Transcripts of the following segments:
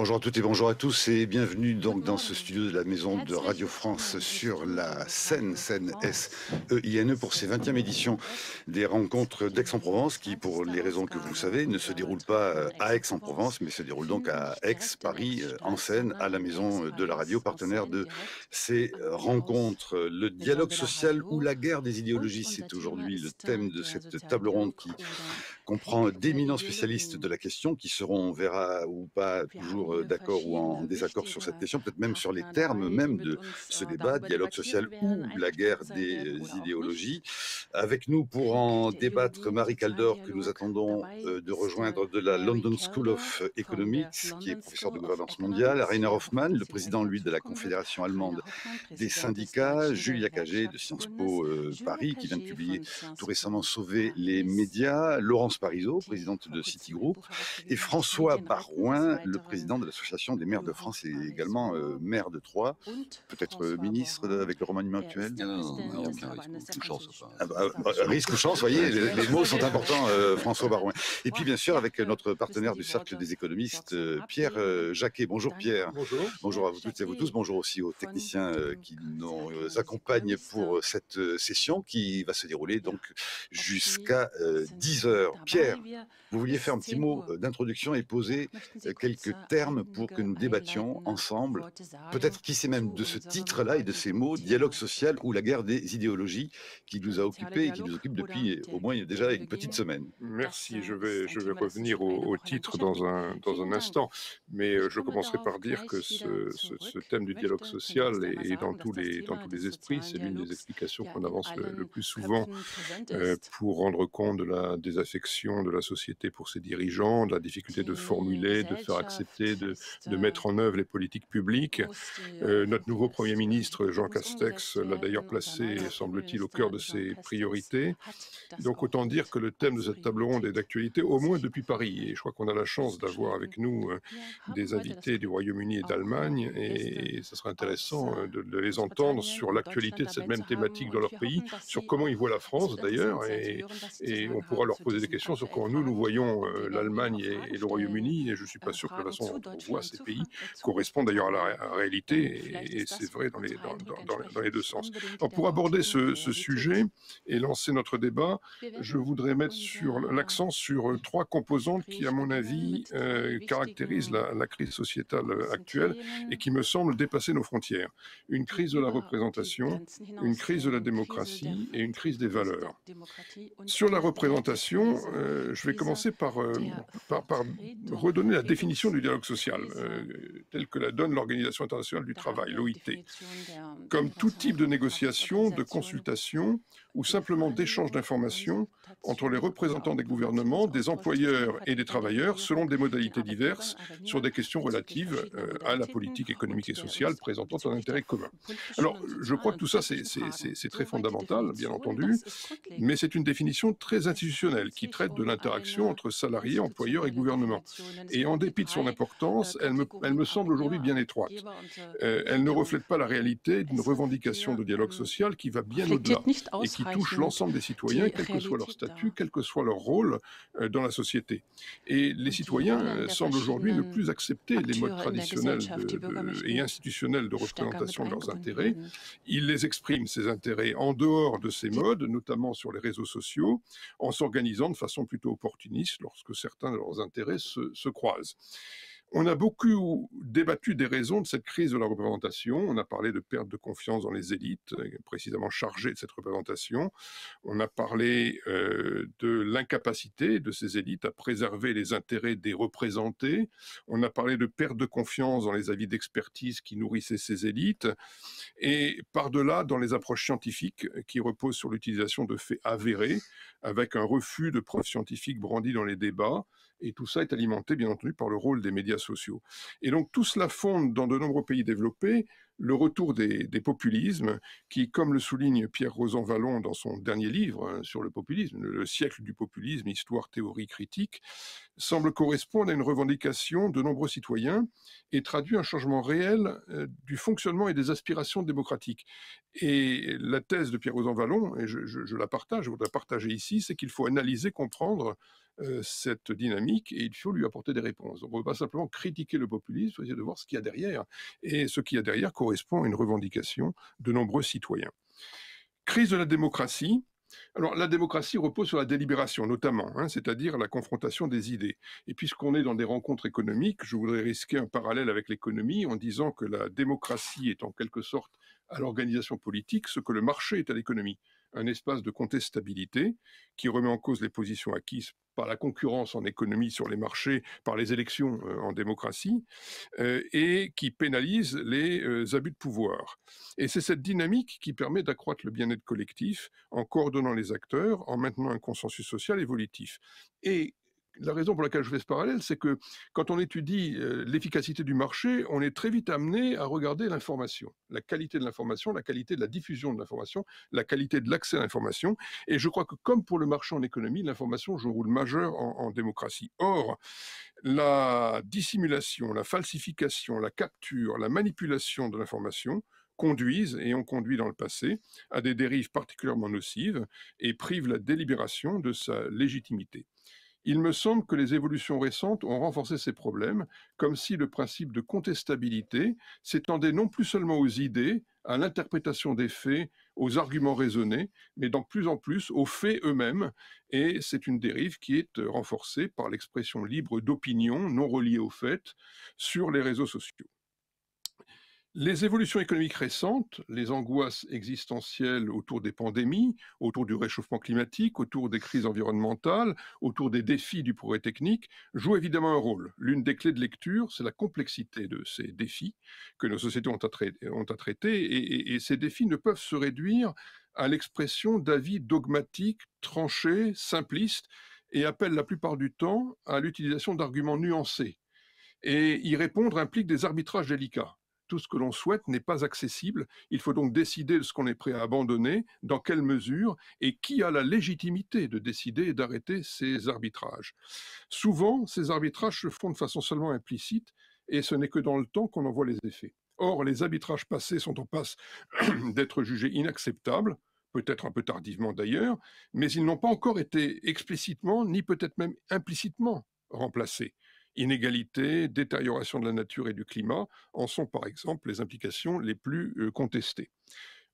Bonjour à toutes et bonjour à tous et bienvenue donc dans ce studio de la maison de Radio France sur la scène, scène S E I N E pour ces 20e éditions des rencontres d'Aix-en-Provence qui pour les raisons que vous savez ne se déroule pas euh, à Aix-en-Provence mais se déroule donc à Aix, Paris, euh, en scène, à la maison euh, de la radio partenaire de ces rencontres. Le dialogue social ou la guerre des idéologies, c'est aujourd'hui le thème de cette table ronde qui on prend d'éminents spécialistes de la question qui seront, on verra ou pas, toujours euh, d'accord ou en euh, désaccord sur cette euh, question, peut-être même sur les termes même de ce débat, dialogue social ou la guerre des idéologies. Avec nous pour en débattre, Marie Caldor, que nous attendons de rejoindre de la London School of Economics, qui est professeur de gouvernance mondiale, Rainer Hoffmann, le président, lui, de la Confédération allemande des syndicats, Julia Cagé de Sciences Po Paris, qui vient de publier tout récemment Sauver les médias, Laurence Parisot, présidente de Citigroup, et François Barouin, le euh, président de l'Association des maires de France et également euh, euh, maire de Troyes, peut-être ministre avec le remaniement actuel. Non, non, ah bah, risque ou chance. risque ou chance, voyez, les, mots sont importants, François Barouin. Et puis bien sûr avec notre partenaire du Cercle des économistes, Pierre Jacquet. Bonjour Pierre. Bonjour. Bonjour à vous toutes et à vous tous. Bonjour aussi aux techniciens qui nous accompagnent pour cette session qui va se dérouler donc jusqu'à 10 heures. Pierre, vous vouliez faire un petit mot euh, d'introduction et poser euh, quelques termes pour que nous débattions euh, ensemble, peut-être qui sait même de ce titre-là et de ces mots, dialogue social ou la guerre des idéologies, qui nous a occupés et qui nous occupe depuis au moins déjà une petite semaine. Merci, je vais, je vais revenir au, titre dans un, dans un instant, mais je commencerai par dire que ce, thème du dialogue social est, dans, tous les, dans tous les esprits, c'est l'une des explications qu'on avance le, plus souvent pour rendre compte de la désaffection de la société pour ses dirigeants, de la difficulté de formuler, de faire accepter, de, mettre en œuvre les politiques publiques. Euh, euh, notre nouveau Premier ministre, Jean Castex, l'a d'ailleurs placé, semble-t-il, au cœur de ses priorités. Donc autant dire que le thème de cette table ronde est d'actualité, au moins depuis Paris. Et je crois qu'on a la chance d'avoir avec nous euh, des invités du Royaume-Uni et d'Allemagne, et ce sera intéressant de, les entendre sur l'actualité de cette même thématique dans leur pays, sur comment ils voient la France d'ailleurs, et, et on pourra leur poser des questions sur quoi nous, hein. nous voyons euh, l'Allemagne et, hein, le Royaume-Uni, et je ne suis pas sûr que la façon dont on voit ces pays hein. correspond d'ailleurs à la réalité, et, c'est vrai dans les, dans, les, deux sens. pour aborder euh, ce, sujet et lancer notre débat, je voudrais mettre l'accent sur euh, trois composantes qui, à mon avis, caractérisent la, la crise sociétale actuelle et qui me semblent dépasser nos frontières. Une crise de la représentation, une crise de la démocratie et une crise des valeurs. Sur la représentation, euh, je vais commencer par, euh, euh, redonner la définition du dialogue social, telle que la donne l'Organisation internationale du travail, l'OIT. Comme tout type de négociation, de consultation, ou simplement d'échange d'informations entre les représentants des gouvernements, des employeurs et des travailleurs selon des modalités diverses sur des questions relatives euh, à la politique économique et sociale présentant un intérêt commun. Alors, je crois que tout ça, c'est très fondamental, bien entendu, mais c'est une définition très institutionnelle qui traite de l'interaction entre salariés, employeurs et gouvernements. Et en dépit de son importance, elle me, elle me semble aujourd'hui bien étroite. Euh, elle ne reflète pas la réalité d'une revendication de dialogue social qui va bien au-delà et qui touche l'ensemble des citoyens, quel que soit leur hein. statut, quel que soit leur rôle euh, dans la société. Et les citoyens euh, semblent aujourd'hui ne plus accepter les modes euh, traditionnels et institutionnels de représentation de leurs intérêts. Ils les expriment, ces intérêts, en dehors de ces modes, notamment sur les réseaux sociaux, en s'organisant de façon plutôt opportuniste lorsque certains de leurs intérêts se, se croisent. On a beaucoup débattu des raisons de cette crise de la représentation. On a parlé de perte de confiance dans les élites, euh, précisément chargées de cette représentation. On a parlé euh, de l'incapacité de ces élites à préserver les intérêts des représentés. On a parlé de perte de confiance dans les avis d'expertise qui nourrissaient ces élites. Et par-delà, dans les approches scientifiques euh, qui reposent sur l'utilisation de faits avérés, avec un refus de preuves scientifiques brandies dans les débats et tout ça est alimenté, bien entendu, par le rôle des médias sociaux. Et donc tout cela fonde dans de nombreux pays développés le retour des, populismes qui, comme le souligne Pierre Rosan Vallon dans son dernier livre hein, sur le populisme, Le siècle du populisme, histoire, théorie, critique, semble correspondre à une revendication de nombreux citoyens et traduit un changement réel euh, du fonctionnement et des aspirations démocratiques. Et la thèse de Pierre Rosan Vallon, et je, je la partage, je voudrais la partager ici, c'est qu'il faut analyser, comprendre euh, cette dynamique et il faut lui apporter des réponses. on ne peut pas simplement critiquer le populisme, il faut essayer de voir ce qu'il y a derrière. Et ce qu'il y a derrière correspond à une revendication de nombreux citoyens. Crise de la démocratie. Alors la démocratie repose sur la délibération notamment, hein, c'est-à-dire la confrontation des idées. Et puisqu'on est dans des rencontres économiques, je voudrais risquer un parallèle avec l'économie en disant que la démocratie est en quelque sorte à l'organisation politique ce que le marché est à l'économie un espace de contestabilité qui remet en cause les positions acquises par la concurrence en économie sur les marchés, par les élections euh, en démocratie, euh, et qui pénalise les euh, abus de pouvoir. Et c'est cette dynamique qui permet d'accroître le bien-être collectif en coordonnant les acteurs, en maintenant un consensus social évolutif. Et la raison pour laquelle je fais ce parallèle, c'est que quand on étudie euh, l'efficacité du marché, on est très vite amené à regarder l'information, la qualité de l'information, la qualité de la diffusion de l'information, la qualité de l'accès à l'information. Et je crois que comme pour le marché en économie, l'information joue un rôle majeur en, démocratie. Or, la dissimulation, la falsification, la capture, la manipulation de l'information, conduisent et ont conduit dans le passé à des dérives particulièrement nocives et privent la délibération de sa légitimité. Il me semble que les évolutions récentes ont renforcé ces problèmes, comme si le principe de contestabilité s'étendait non plus seulement aux idées, à l'interprétation des faits, aux arguments raisonnés, mais de plus en plus aux faits eux-mêmes. Et c'est une dérive qui est euh, renforcée par l'expression libre d'opinion non reliée aux faits sur les réseaux sociaux. Les évolutions économiques récentes, les angoisses existentielles autour des pandémies, autour du réchauffement climatique, autour des crises environnementales, autour des défis du progrès technique, jouent évidemment un rôle. L'une des clés de lecture, c'est la complexité de ces défis que nos sociétés ont à, traiter, et ces défis ne peuvent se réduire à l'expression d'avis dogmatiques, tranchés, simplistes, et appellent la plupart du temps à l'utilisation d'arguments nuancés. Et y répondre implique des arbitrages délicats tout ce que l'on souhaite n'est pas accessible. Il faut donc décider de ce qu'on est prêt à abandonner, dans quelle mesure, et qui a la légitimité de décider et d'arrêter ces arbitrages. Souvent, ces arbitrages se font de façon seulement implicite, et ce n'est que dans le temps qu'on en voit les effets. Or, les arbitrages passés sont en passe d'être jugés inacceptables, peut-être un peu tardivement d'ailleurs, mais ils n'ont pas encore été explicitement, ni peut-être même implicitement remplacés. Inégalités, détérioration de la nature et du climat en sont par exemple les implications les plus contestées.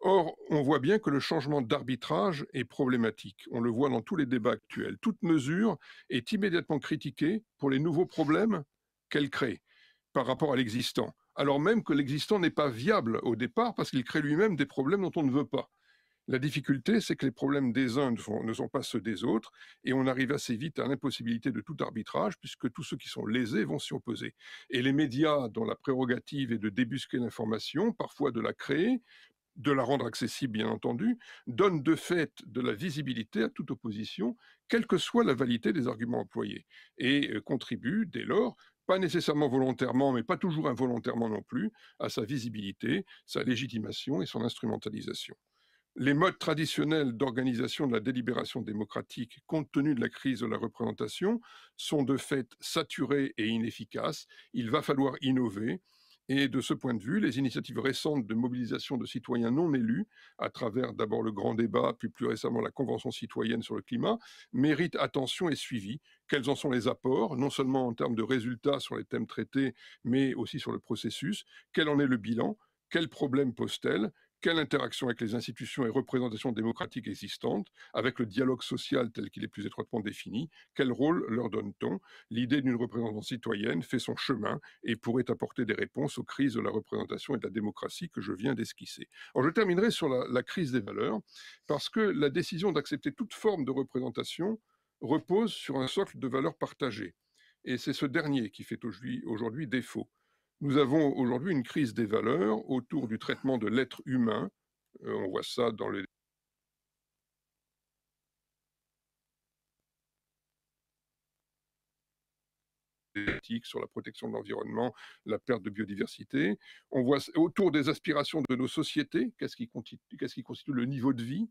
Or, on voit bien que le changement d'arbitrage est problématique. On le voit dans tous les débats actuels. Toute mesure est immédiatement critiquée pour les nouveaux problèmes qu'elle crée par rapport à l'existant, alors même que l'existant n'est pas viable au départ parce qu'il crée lui-même des problèmes dont on ne veut pas. La difficulté, c'est que les problèmes des uns ne sont, pas ceux des autres, et on arrive assez vite à l'impossibilité de tout arbitrage, puisque tous ceux qui sont lésés vont s'y opposer. Et les médias, dont la prérogative est de débusquer l'information, parfois de la créer, de la rendre accessible, bien entendu, donnent de fait de la visibilité à toute opposition, quelle que soit la validité des arguments employés, et euh, contribuent dès lors, pas nécessairement volontairement, mais pas toujours involontairement non plus, à sa visibilité, sa légitimation et son instrumentalisation. Les modes traditionnels d'organisation de la délibération démocratique, compte tenu de la crise de la représentation, sont de fait saturés et inefficaces. Il va falloir innover. Et de ce point de vue, les initiatives récentes de mobilisation de citoyens non élus, à travers d'abord le grand débat, puis plus récemment la Convention citoyenne sur le climat, méritent attention et suivi. Quels en sont les apports, non seulement en termes de résultats sur les thèmes traités, mais aussi sur le processus Quel en est le bilan Quels problèmes posent-elles quelle interaction avec les institutions et représentations démocratiques existantes, avec le dialogue social tel qu'il est plus étroitement défini Quel rôle leur donne-t-on L'idée d'une représentation citoyenne fait son chemin et pourrait apporter des réponses aux crises de la représentation et de la démocratie que je viens d'esquisser. Alors je terminerai sur la, la crise des valeurs, parce que la décision d'accepter toute forme de représentation repose sur un socle de valeurs partagées. Et c'est ce dernier qui fait aujourd'hui défaut. Nous avons aujourd'hui une crise des valeurs autour du traitement de l'être humain. Euh, on voit ça dans les sur la protection de l'environnement, la perte de biodiversité. On voit autour des aspirations de nos sociétés, qu'est-ce qui, constitue le niveau de vie,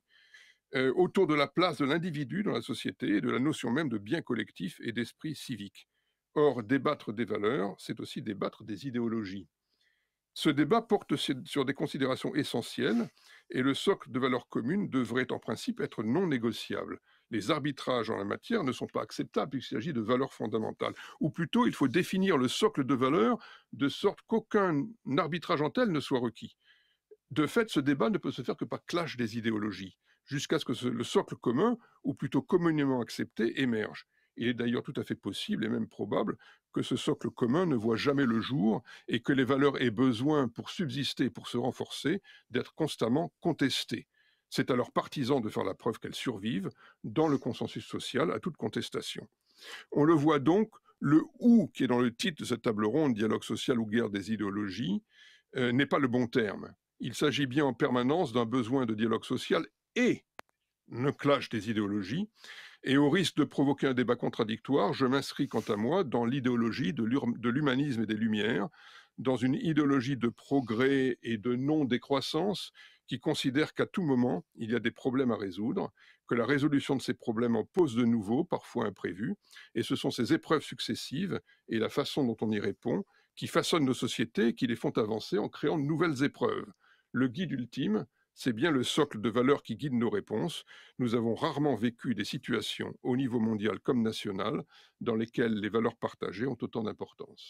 euh, autour de la place de l'individu dans la société et de la notion même de bien collectif et d'esprit civique. Or, débattre des valeurs, c'est aussi débattre des idéologies. Ce débat porte sur des considérations essentielles et le socle de valeurs communes devrait en principe être non négociable. Les arbitrages en la matière ne sont pas acceptables puisqu'il s'agit de valeurs fondamentales. Ou plutôt, il faut définir le socle de valeurs de sorte qu'aucun arbitrage en tel ne soit requis. De fait, ce débat ne peut se faire que par clash des idéologies, jusqu'à ce que le socle commun, ou plutôt communément accepté, émerge. Il est d'ailleurs tout à fait possible et même probable que ce socle commun ne voit jamais le jour et que les valeurs aient besoin, pour subsister, pour se renforcer, d'être constamment contestées. C'est à leurs partisans de faire la preuve qu'elles survivent dans le consensus social à toute contestation. On le voit donc, le ou qui est dans le titre de cette table ronde, dialogue social ou guerre des idéologies, euh, n'est pas le bon terme. Il s'agit bien en permanence d'un besoin de dialogue social et ne clash des idéologies, et au risque de provoquer un débat contradictoire, je m'inscris quant à moi dans l'idéologie de l'humanisme et des Lumières, dans une idéologie de progrès et de non-décroissance qui considère qu'à tout moment, il y a des problèmes à résoudre, que la résolution de ces problèmes en pose de nouveaux, parfois imprévus, et ce sont ces épreuves successives et la façon dont on y répond qui façonnent nos sociétés qui les font avancer en créant de nouvelles épreuves. Le guide ultime, c'est bien le socle de valeurs qui guide nos réponses. Nous avons rarement vécu des situations au niveau mondial comme national dans lesquelles les valeurs partagées ont autant d'importance.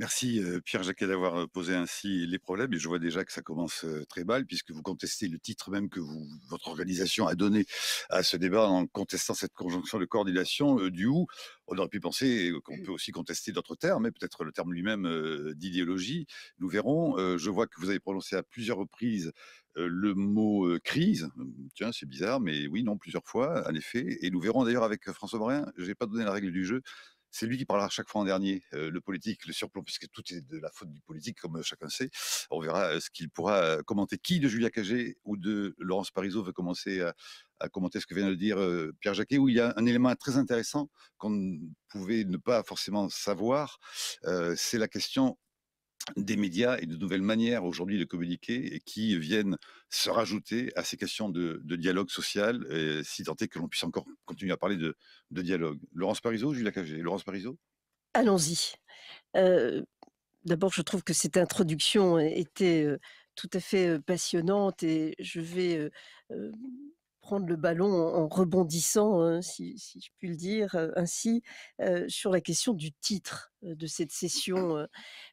Merci euh, Pierre-Jacques d'avoir euh, posé ainsi les problèmes et je vois déjà que ça commence euh, très mal puisque vous contestez le titre même que vous, votre organisation a donné à ce débat en contestant cette conjonction de coordination du où. On aurait pu penser qu'on mmh. peut aussi contester d'autres termes, mais peut-être le terme lui-même d'idéologie. Nous verrons. Je vois que vous avez prononcé à plusieurs reprises le mot crise. Mmh, tiens, c'est bizarre, mais oui, non, plusieurs fois, en effet. Et nous verrons d'ailleurs avec François Morin, je n'ai pas donné la règle du jeu, c'est lui qui parlera chaque fois en dernier. Euh, le politique, le surplomb, puisque tout est de la faute du politique, comme euh, chacun sait. On verra euh, ce qu'il pourra commenter. Qui de Julia Cagé ou de Laurence Parisot veut commencer à, commenter ce que vient de dire Pierre Jacquet, où il y a un élément très intéressant qu'on pouvait ne pas forcément savoir. c'est la question des médias et de nouvelles manières aujourd'hui de communiquer et qui viennent se rajouter à ces questions de, dialogue social, et euh, si tant est que l'on puisse encore continuer à parler de, dialogue. Laurence Parisot, Julia Cagé. Laurence Parisot Allons-y. Euh, d'abord, je trouve que cette introduction était euh, tout à fait passionnante et je vais prendre le ballon en, rebondissant, hein, si, je puis le dire ainsi, sur la question du titre de cette session,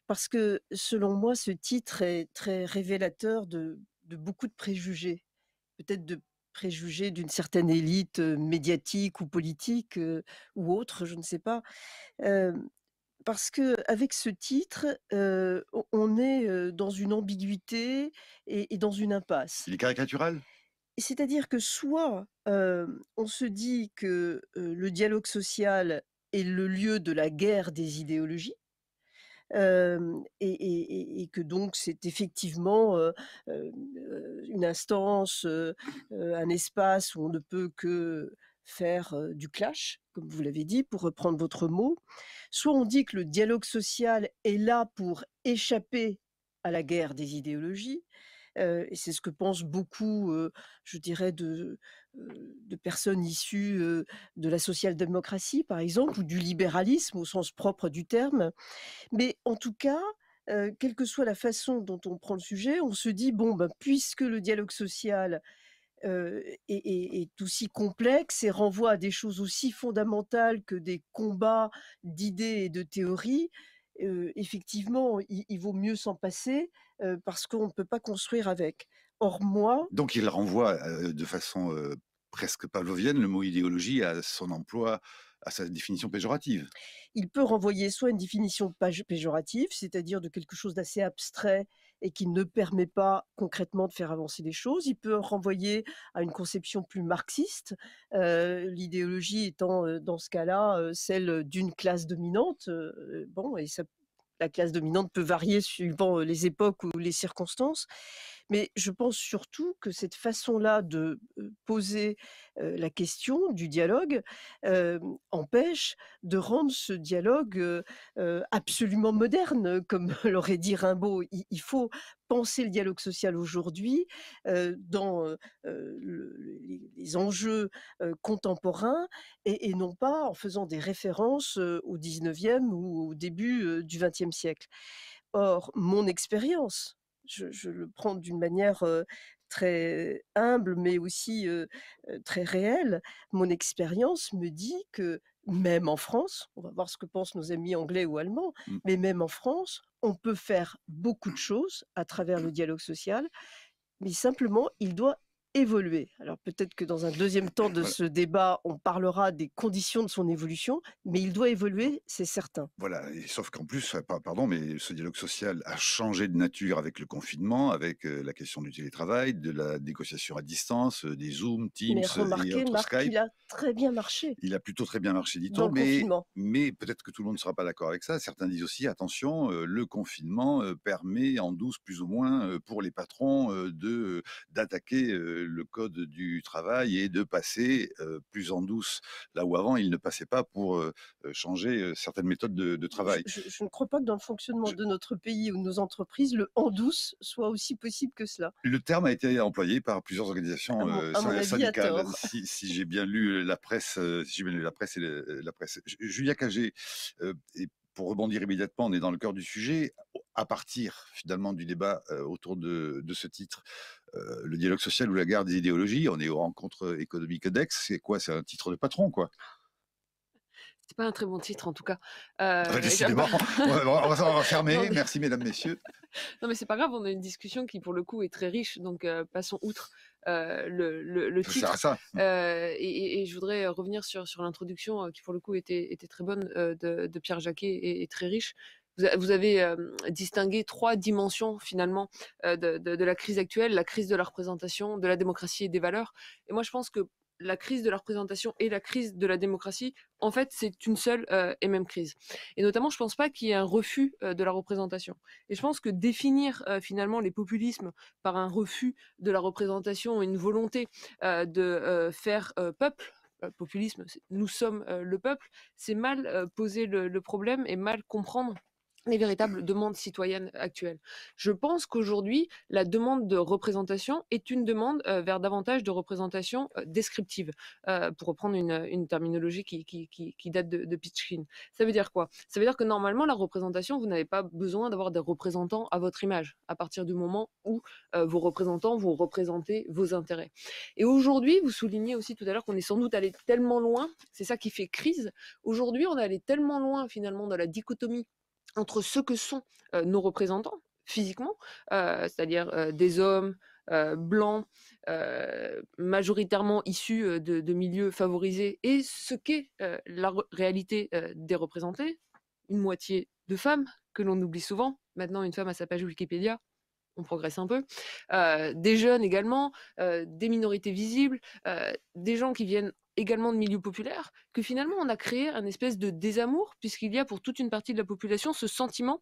parce que selon moi, ce titre est très révélateur de, beaucoup de préjugés, peut-être de préjugés d'une certaine élite médiatique ou politique ou autre, je ne sais pas parce que avec ce titre, on est dans une ambiguïté et, et, dans une impasse. Il est caricatural c'est-à-dire que soit on se dit que le dialogue social est le lieu de la guerre des idéologies, et, que donc c'est effectivement une instance, un espace où on ne peut que faire du clash, comme vous l'avez dit, pour reprendre votre mot. Soit on dit que le dialogue social est là pour échapper à la guerre des idéologies, et c'est ce que pensent beaucoup, je dirais, de, personnes issues de la social-démocratie, par exemple, ou du libéralisme au sens propre du terme. Mais en tout cas, quelle que soit la façon dont on prend le sujet, on se dit, bon, ben, puisque le dialogue social est, est, aussi complexe et renvoie à des choses aussi fondamentales que des combats d'idées et de théories, effectivement, il, vaut mieux s'en passer parce qu'on ne peut pas construire avec. Or, moi. Donc, il renvoie de façon presque pavlovienne le mot idéologie à son emploi, à sa définition péjorative. Il peut renvoyer soit une définition péjorative, c'est-à-dire de quelque chose d'assez abstrait et qui ne permet pas concrètement de faire avancer les choses. Il peut renvoyer à une conception plus marxiste, euh, l'idéologie étant euh, dans ce cas-là euh, celle d'une classe dominante. bon, et la classe dominante peut varier suivant les époques ou les circonstances. Mais je pense surtout que cette façon-là de poser la question du dialogue empêche de rendre ce dialogue absolument moderne, comme l'aurait dit Rimbaud. Il, faut penser le dialogue social aujourd'hui dans les, enjeux contemporains et, et, non pas en faisant des références au 19e ou au début du 20e siècle. Or, mon expérience je, le prends d'une manière très humble, mais aussi très réelle. Mon expérience me dit que même en France, on va voir ce que pensent nos amis anglais ou allemands, mmh. mais même en France, on peut faire beaucoup de mmh. choses à travers le mmh. dialogue social, mais simplement, il doit évoluer. Alors peut-être que dans un deuxième temps de ce débat, on parlera des conditions de son évolution, mais il doit évoluer, c'est certain. Voilà, sauf qu'en plus, euh, pardon, mais ce dialogue social a changé de nature avec le confinement, avec euh, la question du télétravail, de la négociation à distance, euh, des Zoom, Teams, mais remarquez, Skype. Il a très bien marché. Il a plutôt très bien marché, dit-on, mais, mais peut-être que tout le monde ne sera pas d'accord avec ça. Certains disent aussi, attention, le confinement permet en douce plus ou moins pour les patrons de d'attaquer le code du travail et de passer plus en douce là où avant il ne passait pas pour changer certaines méthodes de, travail. Je, ne crois pas que dans le fonctionnement de notre pays ou de nos entreprises, le en douce soit aussi possible que cela. Le terme a été employé par plusieurs organisations syndicales. Si, j'ai bien lu la presse, si j'ai bien lu la presse et la presse. Julia Cagé, et pour rebondir immédiatement, on est dans le cœur du sujet à partir finalement du débat autour de, ce titre, le dialogue social ou la guerre des idéologies. On est aux rencontres économiques d'Ex. C'est quoi C'est un titre de patron, quoi. C'est pas un très bon titre en tout cas. Ah décidément, on va fermer. Merci mesdames, messieurs. Non mais c'est pas grave, on a une discussion qui pour le coup est très riche, donc passons outre le, le, titre. Ça. Mmh. Et, je voudrais revenir sur, l'introduction qui pour le coup était, était très bonne de, Pierre Jacquet et très riche vous avez distingué trois dimensions finalement de, la crise actuelle, la crise de la représentation, de la démocratie et des valeurs. Et moi, je pense que la crise de la représentation et la crise de la démocratie, en fait, c'est une seule et même crise. Et notamment, je pense pas qu'il y ait un refus de la représentation. Et je pense que définir finalement les populismes par un refus de la représentation une volonté de faire peuple, euh, populisme, nous sommes le peuple, c'est mal poser le problème et mal comprendre les véritables demandes citoyennes actuelles. Je pense qu'aujourd'hui, la demande de représentation est une demande euh, vers davantage de représentation euh, descriptive, euh, pour reprendre une, terminologie qui, qui, date de, de Pitchkin. Ça veut dire quoi Ça veut dire que normalement, la représentation, vous n'avez pas besoin d'avoir des représentants à votre image, à partir du moment où vos représentants vont représenter vos intérêts. Et aujourd'hui, vous soulignez aussi tout à l'heure qu'on est sans doute allé tellement loin, c'est ça qui fait crise. Aujourd'hui, on est allé tellement loin finalement dans la dichotomie entre ce que sont nos représentants physiquement, c'est-à-dire des hommes, blancs, majoritairement issus de, milieux favorisés, et ce qu'est la réalité des représentés, une moitié de femmes, que l'on oublie souvent. Maintenant, une femme à sa page Wikipédia, on progresse un peu, des jeunes également, des minorités visibles, des gens qui viennent également de milieux populaires, que finalement on a créé un espèce de désamour, puisqu'il y a pour toute une partie de la population ce sentiment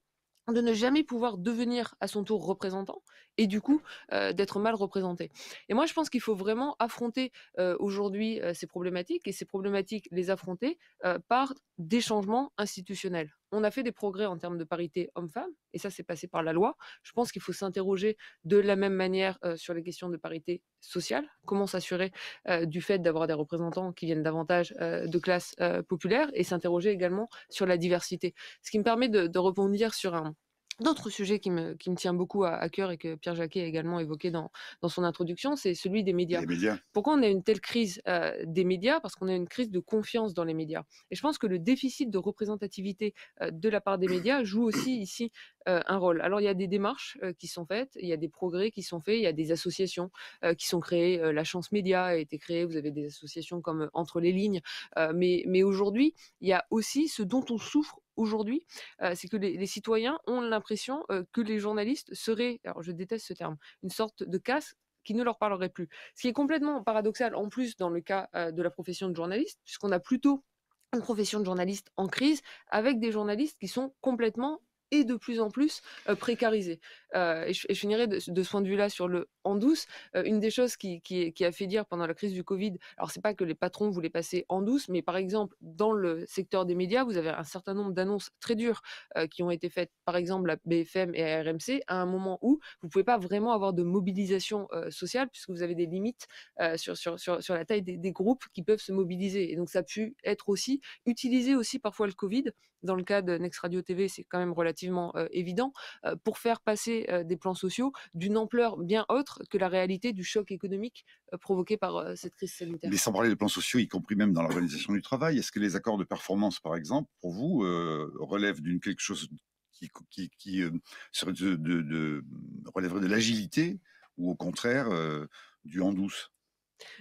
de ne jamais pouvoir devenir à son tour représentant et du coup d'être mal représenté. Et moi je pense qu'il faut vraiment affronter aujourd'hui ces problématiques et ces problématiques les affronter par des changements institutionnels on a fait des progrès en termes de parité homme-femme, et ça, c'est passé par la loi. Je pense qu'il faut s'interroger de la même manière euh, sur les questions de parité sociale. Comment s'assurer euh, du fait d'avoir des représentants qui viennent davantage euh, de classes populaires, et s'interroger également sur la diversité. Ce qui me permet de rebondir sur un, D'autres sujets qui me, qui tient beaucoup à, cœur et que Pierre Jacquet a également évoqué dans, son introduction, c'est celui des médias. Pourquoi on a une telle crise euh, des médias Parce qu'on a une crise de confiance dans les médias. Et je pense que le déficit de représentativité euh, de la part des médias joue aussi ici euh, un rôle. Alors il y a des démarches qui sont faites, il y a des progrès qui sont faits, il y a des associations qui sont créées. la Chance Média a été créée, vous avez des associations comme Entre les lignes. mais mais aujourd'hui, il y a aussi ce dont on souffre aujourd'hui, c'est que les, citoyens ont l'impression que les journalistes seraient, alors je déteste ce terme, une sorte de casse qui ne leur parlerait plus. Ce qui est complètement paradoxal en plus dans le cas de la profession de journaliste, puisqu'on a plutôt une profession de journaliste en crise avec des journalistes qui sont complètement et de plus en plus précarisé et, je, et, finirai de, ce point de vue-là sur le en douce. une des choses qui, qui, a fait dire pendant la crise du Covid, alors c'est pas que les patrons voulaient passer en douce, mais par exemple dans le secteur des médias, vous avez un certain nombre d'annonces très dures qui ont été faites, par exemple à BFM et à RMC, à un moment où vous pouvez pas vraiment avoir de mobilisation sociale puisque vous avez des limites sur, sur, sur, la taille des, groupes qui peuvent se mobiliser. Et donc ça a pu être aussi utilisé aussi parfois le Covid dans le cas de Next Radio TV, c'est quand même relativement évident, pour faire passer des plans sociaux d'une ampleur bien autre que la réalité du choc économique provoqué par cette crise sanitaire. Mais sans parler des plans sociaux, y compris même dans l'organisation du travail, est-ce que les accords de performance, par exemple, pour vous, relèvent d'une quelque chose qui, de, relèverait de l'agilité ou au contraire du en douce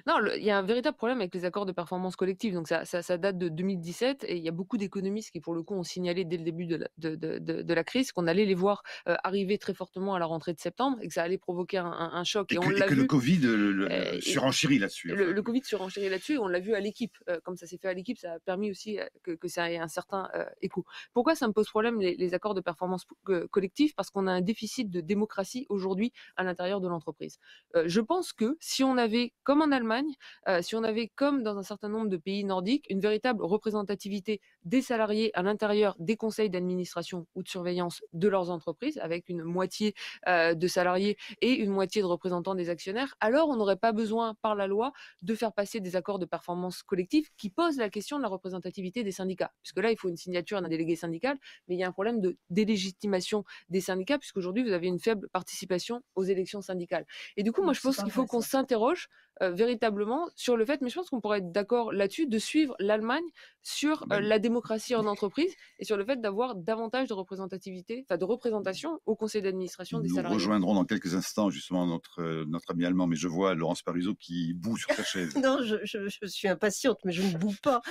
non, il y a un véritable problème avec les accords de performance collective. Donc ça, ça, ça date de 2017 et il y a beaucoup d'économistes qui, pour le coup, ont signalé dès le début de la, crise qu'on allait les voir euh, arriver très fortement à la rentrée de septembre et que ça allait provoquer un, choc. Et, que, on et que le Covid euh, le, euh, là-dessus. Le, Covid surenchérit là-dessus et on l'a vu à l'équipe. comme ça s'est fait à l'équipe, ça a permis aussi que, ça ait un certain écho. Pourquoi ça me pose problème les, les accords de performance collective Parce qu'on a un déficit de démocratie aujourd'hui à l'intérieur de l'entreprise. je pense que si on avait comme un en Allemagne, euh, si on avait, comme dans un certain nombre de pays nordiques, une véritable représentativité des salariés à l'intérieur des conseils d'administration ou de surveillance de leurs entreprises, avec une moitié euh, de salariés et une moitié de représentants des actionnaires, alors on n'aurait pas besoin, par la loi, de faire passer des accords de performance collective qui posent la question de la représentativité des syndicats. Puisque là, il faut une signature d'un délégué syndical, mais il y a un problème de délégitimation des syndicats, puisqu'aujourd'hui, vous avez une faible participation aux élections syndicales. Et du coup, moi, je pense qu'il faut qu'on s'interroge euh, véritablement sur le fait, mais je pense qu'on pourrait être d'accord là-dessus, de suivre l'Allemagne sur euh, mmh. la démocratie en entreprise et sur le fait d'avoir davantage de représentativité, de représentation au conseil d'administration des salariés. Nous rejoindrons dans quelques instants justement notre, euh, notre ami allemand, mais je vois Laurence Parisot qui boue sur sa chaise. non, je, suis impatiente, mais je ne boue pas.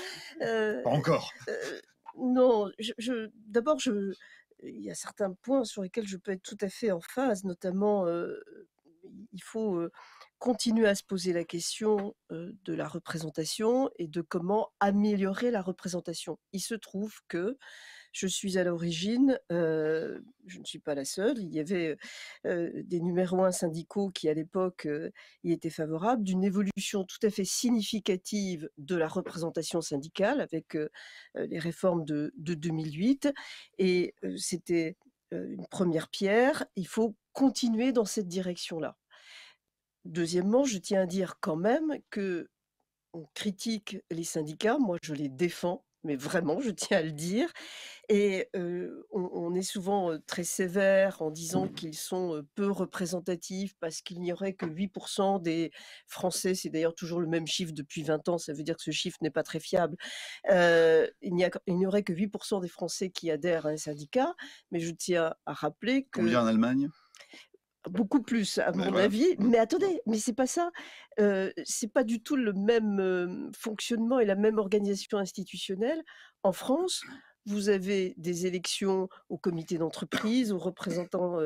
Pas encore. non, d'abord, il y a certains points sur lesquels je peux être tout à fait en phase, notamment il faut continue à se poser la question de la représentation et de comment améliorer la représentation. Il se trouve que je suis à l'origine, je ne suis pas la seule, il y avait des numéros un syndicaux qui à l'époque y étaient favorables, d'une évolution tout à fait significative de la représentation syndicale avec les réformes de 2008. Et c'était une première pierre, il faut continuer dans cette direction-là. Deuxièmement, je tiens à dire quand même que on critique les syndicats, moi je les défends, mais vraiment, je tiens à le dire. Et on, est souvent très sévère en disant qu'ils sont peu représentatifs parce qu'il n'y aurait que 8% des Français, c'est d'ailleurs toujours le même chiffre depuis 20 ans, ça veut dire que ce chiffre n'est pas très fiable, il n'y aurait que 8% des Français qui adhèrent à un syndicat, mais je tiens à rappeler que... Combien en Allemagne beaucoup plus à mon avis. Mais attendez, mais c'est pas ça. Ce c'est pas du tout le même fonctionnement et la même organisation institutionnelle. En France, vous avez des élections au comité d'entreprise, aux représentants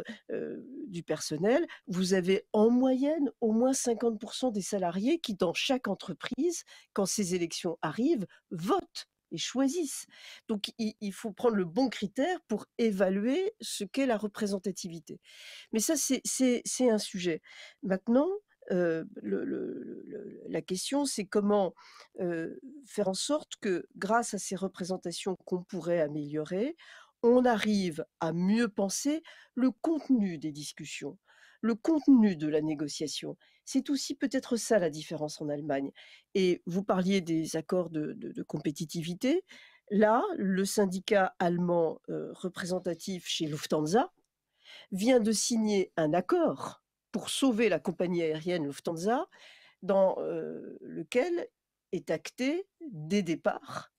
du personnel. Vous avez en moyenne au moins 50% des salariés qui, dans chaque entreprise, quand ces élections arrivent, votent choisissent. Donc il, faut prendre le bon critère pour évaluer ce qu'est la représentativité. Mais ça, c'est un sujet. Maintenant, euh, la question, c'est comment euh, faire en sorte que, grâce à ces représentations qu'on pourrait améliorer, on arrive à mieux penser le contenu des discussions, le contenu de la négociation c'est aussi peut-être ça la différence en Allemagne. Et vous parliez des accords de, compétitivité. Là, le syndicat allemand euh, représentatif chez Lufthansa vient de signer un accord pour sauver la compagnie aérienne Lufthansa, dans euh, lequel est acté des départs,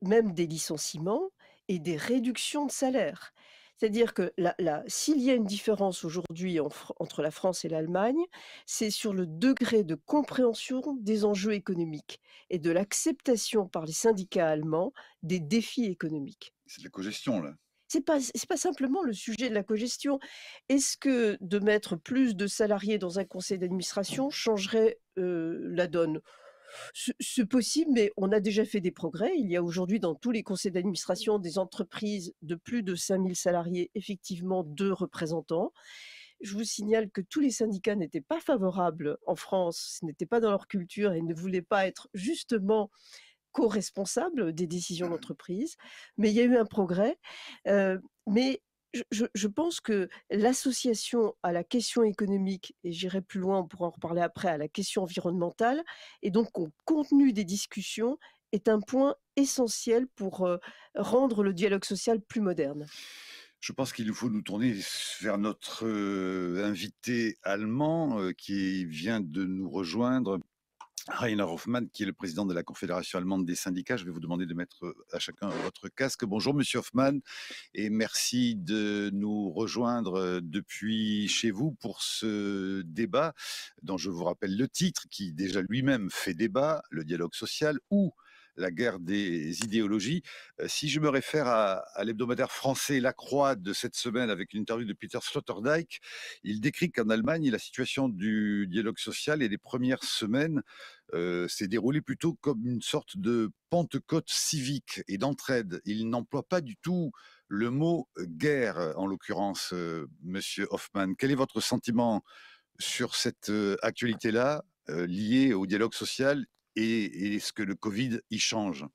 même des licenciements et des réductions de salaire. C'est-à-dire que là, s'il y a une différence aujourd'hui entre la France et l'Allemagne, c'est sur le degré de compréhension des enjeux économiques et de l'acceptation par les syndicats allemands des défis économiques. C'est de la cogestion, là c'est pas pas simplement le sujet de la cogestion. Est-ce que de mettre plus de salariés dans un conseil d'administration changerait euh, la donne c'est possible, mais on a déjà fait des progrès. Il y a aujourd'hui dans tous les conseils d'administration des entreprises de plus de 5000 salariés, effectivement, deux représentants. Je vous signale que tous les syndicats n'étaient pas favorables en France, ce n'était pas dans leur culture et ne voulaient pas être justement co-responsables des décisions d'entreprise. Mais il y a eu un progrès. Euh, mais je, pense que l'association à la question économique, et j'irai plus loin, on pourra en reparler après, à la question environnementale, et donc au contenu des discussions, est un point essentiel pour euh, rendre le dialogue social plus moderne. Je pense qu'il nous faut nous tourner vers notre invité allemand qui vient de nous rejoindre. Rainer Hoffmann, qui est le président de la Confédération allemande des syndicats. Je vais vous demander de mettre euh, à chacun votre casque. Bonjour, monsieur Hoffmann, et merci de nous rejoindre euh, depuis chez vous pour ce débat, dont je vous rappelle le titre, qui déjà lui-même fait débat, le dialogue social, ou la guerre des idéologies. Euh, si je me réfère à, l'hebdomadaire français La Croix de cette semaine avec une interview de Peter Sloterdijk, il décrit qu'en Allemagne, la situation du dialogue social et les premières semaines euh, s'est déroulée plutôt comme une sorte de pentecôte civique et d'entraide. Il n'emploie pas du tout le mot guerre, en l'occurrence, euh, Monsieur Hoffman. Quel est votre sentiment sur cette actualité-là, liée au dialogue social et, est ce que le Covid y change.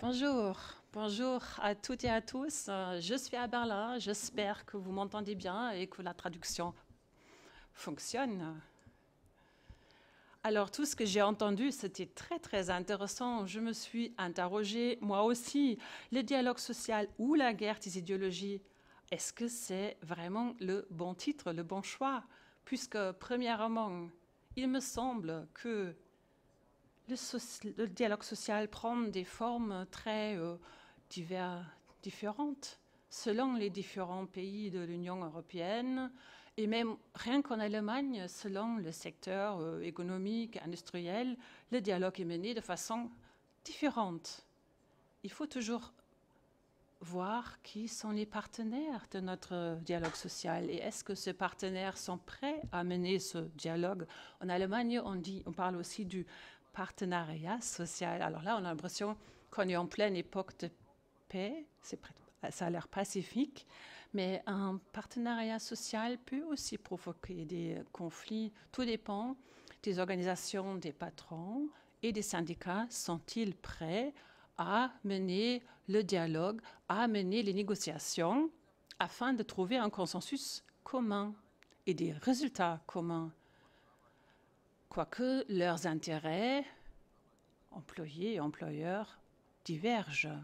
Bonjour, bonjour à toutes et à tous. Je suis à Berlin. J'espère que vous m'entendez bien et que la traduction fonctionne. Alors tout ce que j'ai entendu, c'était très très intéressant. Je me suis interrogée, moi aussi, le dialogue social ou la guerre des idéologies est-ce que c'est vraiment le bon titre, le bon choix Puisque, premièrement, il me semble que le, dialogue social prend des formes très euh, différentes selon les différents pays de l'Union européenne et même rien qu'en Allemagne, selon le secteur euh, économique, industriel, le dialogue est mené de façon différente. Il faut toujours voir qui sont les partenaires de notre dialogue social et est-ce que ces partenaires sont prêts à mener ce dialogue. En Allemagne, on, dit, on parle aussi du partenariat social. Alors là, on a l'impression qu'on est en pleine époque de paix, ça a l'air pacifique, mais un partenariat social peut aussi provoquer des conflits. Tout dépend des organisations, des patrons et des syndicats. Sont-ils prêts à mener le dialogue, à mener les négociations afin de trouver un consensus commun et des résultats communs. Quoique leurs intérêts, employés et employeurs, divergent.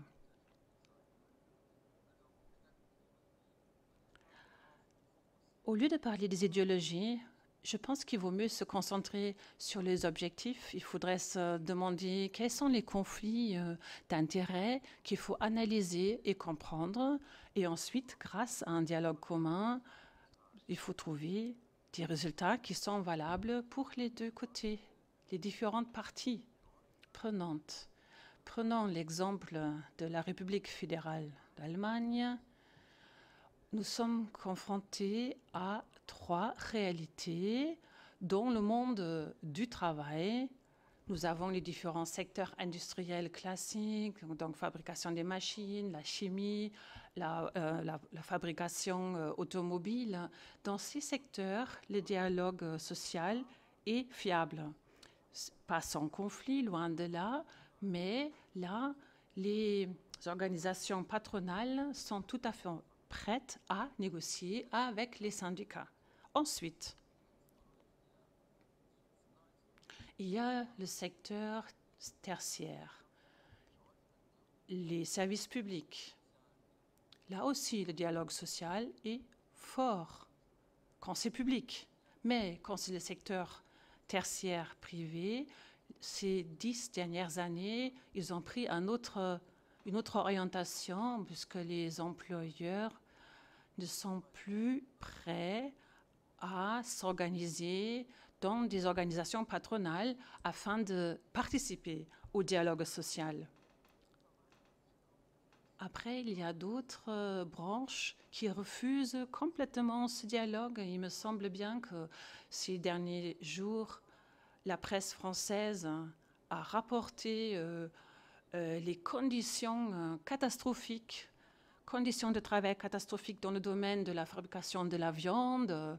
Au lieu de parler des idéologies, je pense qu'il vaut mieux se concentrer sur les objectifs. Il faudrait se demander quels sont les conflits euh, d'intérêts qu'il faut analyser et comprendre. Et ensuite, grâce à un dialogue commun, il faut trouver des résultats qui sont valables pour les deux côtés, les différentes parties prenantes. Prenons l'exemple de la République fédérale d'Allemagne nous sommes confrontés à trois réalités dans le monde du travail. Nous avons les différents secteurs industriels classiques, donc fabrication des machines, la chimie, la, euh, la, fabrication euh, automobile. Dans ces secteurs, le dialogue social est fiable. Pas sans conflit, loin de là, mais là, les organisations patronales sont tout à fait prête à négocier avec les syndicats. Ensuite, il y a le secteur tertiaire, les services publics. Là aussi, le dialogue social est fort quand c'est public. Mais quand c'est le secteur tertiaire privé, ces dix dernières années, ils ont pris une autre orientation puisque les employeurs ne sont plus prêts à s'organiser dans des organisations patronales afin de participer au dialogue social. Après, il y a d'autres euh, branches qui refusent complètement ce dialogue. Il me semble bien que ces derniers jours, la presse française a rapporté euh, euh, les conditions catastrophiques conditions de travail catastrophiques dans le domaine de la fabrication de la viande. Euh,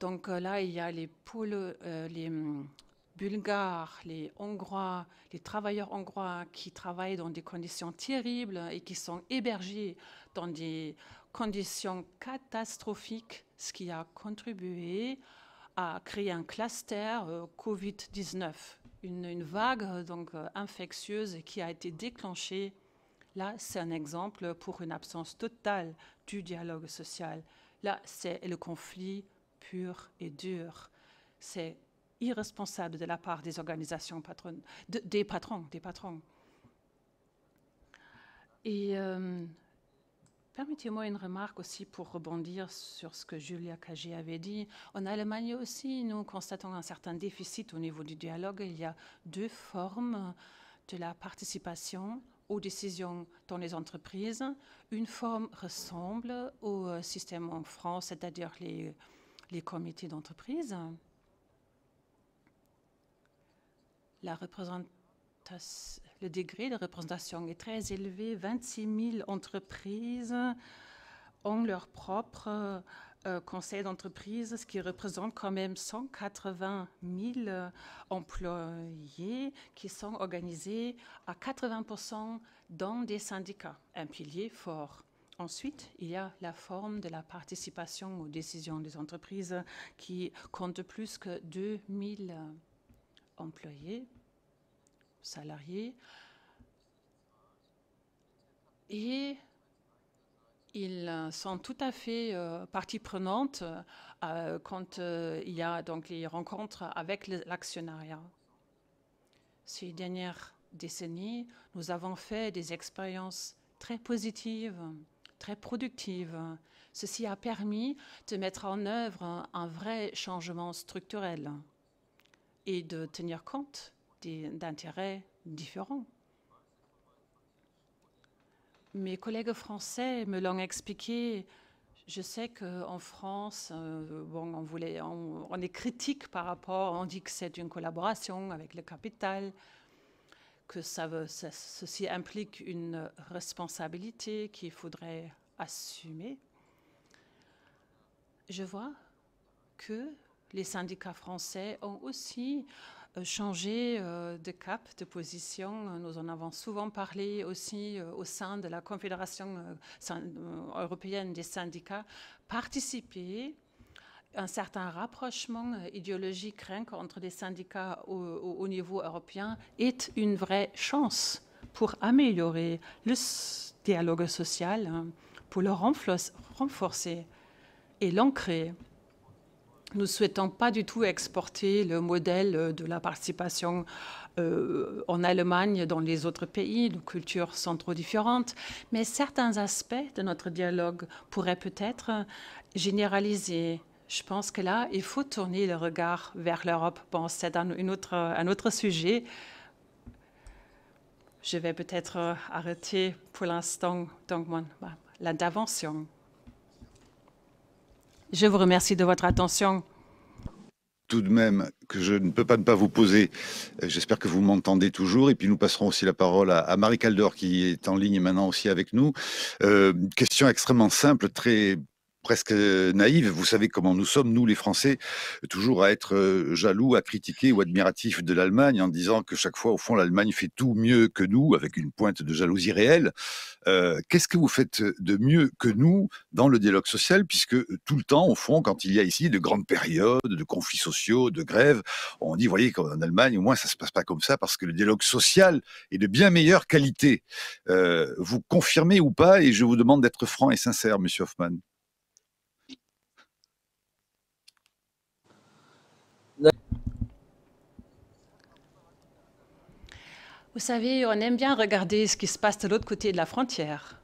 donc euh, là, il y a les Poules, euh, les hum, Bulgares, les Hongrois, les travailleurs hongrois qui travaillent dans des conditions terribles et qui sont hébergés dans des conditions catastrophiques, ce qui a contribué à créer un cluster Covid-19, une, une, vague donc infectieuse qui a été déclenchée Là, c'est un exemple pour une absence totale du dialogue social. Là, c'est le conflit pur et dur. C'est irresponsable de la part des organisations patronnes, des patrons, des patrons. Et euh, permettez-moi une remarque aussi pour rebondir sur ce que Julia Cagé avait dit. En Allemagne aussi, nous constatons un certain déficit au niveau du dialogue. Il y a deux formes de la participation aux décisions dans les entreprises. Une forme ressemble au euh, système en France, c'est-à-dire les, les comités d'entreprise. La le degré de représentation est très élevé. 26 000 entreprises ont leur propre euh, conseil d'entreprise, ce qui représente quand même 180 000 euh, employés qui sont organisés à 80 dans des syndicats, un pilier fort. Ensuite, il y a la forme de la participation aux décisions des entreprises qui compte plus que 2 000 euh, employés, salariés. Et ils euh, sont tout à fait euh, partie prenante euh, quand il y a donc les rencontres avec l'actionnariat. Ces dernières décennies, nous avons fait des expériences très positives, très productives. Ceci a permis de mettre en œuvre un vrai changement structurel et de tenir compte d'intérêts différents mes collègues français me l'ont expliqué. Je sais qu'en France, euh, bon, on, voulait, on, est critique par rapport, on dit que c'est une collaboration avec le capital, que ça, veut, ceci implique une responsabilité qu'il faudrait assumer. Je vois que les syndicats français ont aussi euh, changer euh, de cap, de position. Euh, nous en avons souvent parlé aussi au sein de la Confédération européenne des syndicats. Participer un certain rapprochement idéologique rien entre les syndicats au, niveau européen est une vraie chance pour améliorer le dialogue social, hein, pour le renforcer et l'ancrer. Nous ne souhaitons pas du tout exporter le modèle euh, de la participation euh, en Allemagne, dans les autres pays. Nos cultures sont trop différentes, mais certains aspects de notre dialogue pourraient peut-être généraliser. Je pense que là, il faut tourner le regard vers l'Europe. Bon, c'est un, autre sujet. Je vais peut-être euh, arrêter pour l'instant donc l'intervention. Je vous remercie de votre attention tout de même que je ne peux pas ne pas vous poser. J'espère que vous m'entendez toujours. Et puis nous passerons aussi la parole à, Marie Caldor qui est en ligne maintenant aussi avec nous. Euh, question extrêmement simple, très presque euh, naïve. Vous savez comment nous sommes, nous les Français, toujours à être euh, jaloux, à critiquer ou admiratifs de l'Allemagne en disant que chaque fois, au fond, l'Allemagne fait tout mieux que nous, avec une pointe de jalousie réelle. Euh, qu'est-ce que vous faites de mieux que nous dans le dialogue social, puisque tout le temps, au fond, quand il y a ici de grandes périodes de conflits sociaux, de grèves, on dit, voyez, en Allemagne, au moins, ça se passe pas comme ça, parce que le dialogue social est de bien meilleure qualité. vous confirmez ou pas, et je vous demande d'être franc et sincère, Monsieur Hoffman. Vous savez, on aime bien regarder ce qui se passe de l'autre côté de la frontière.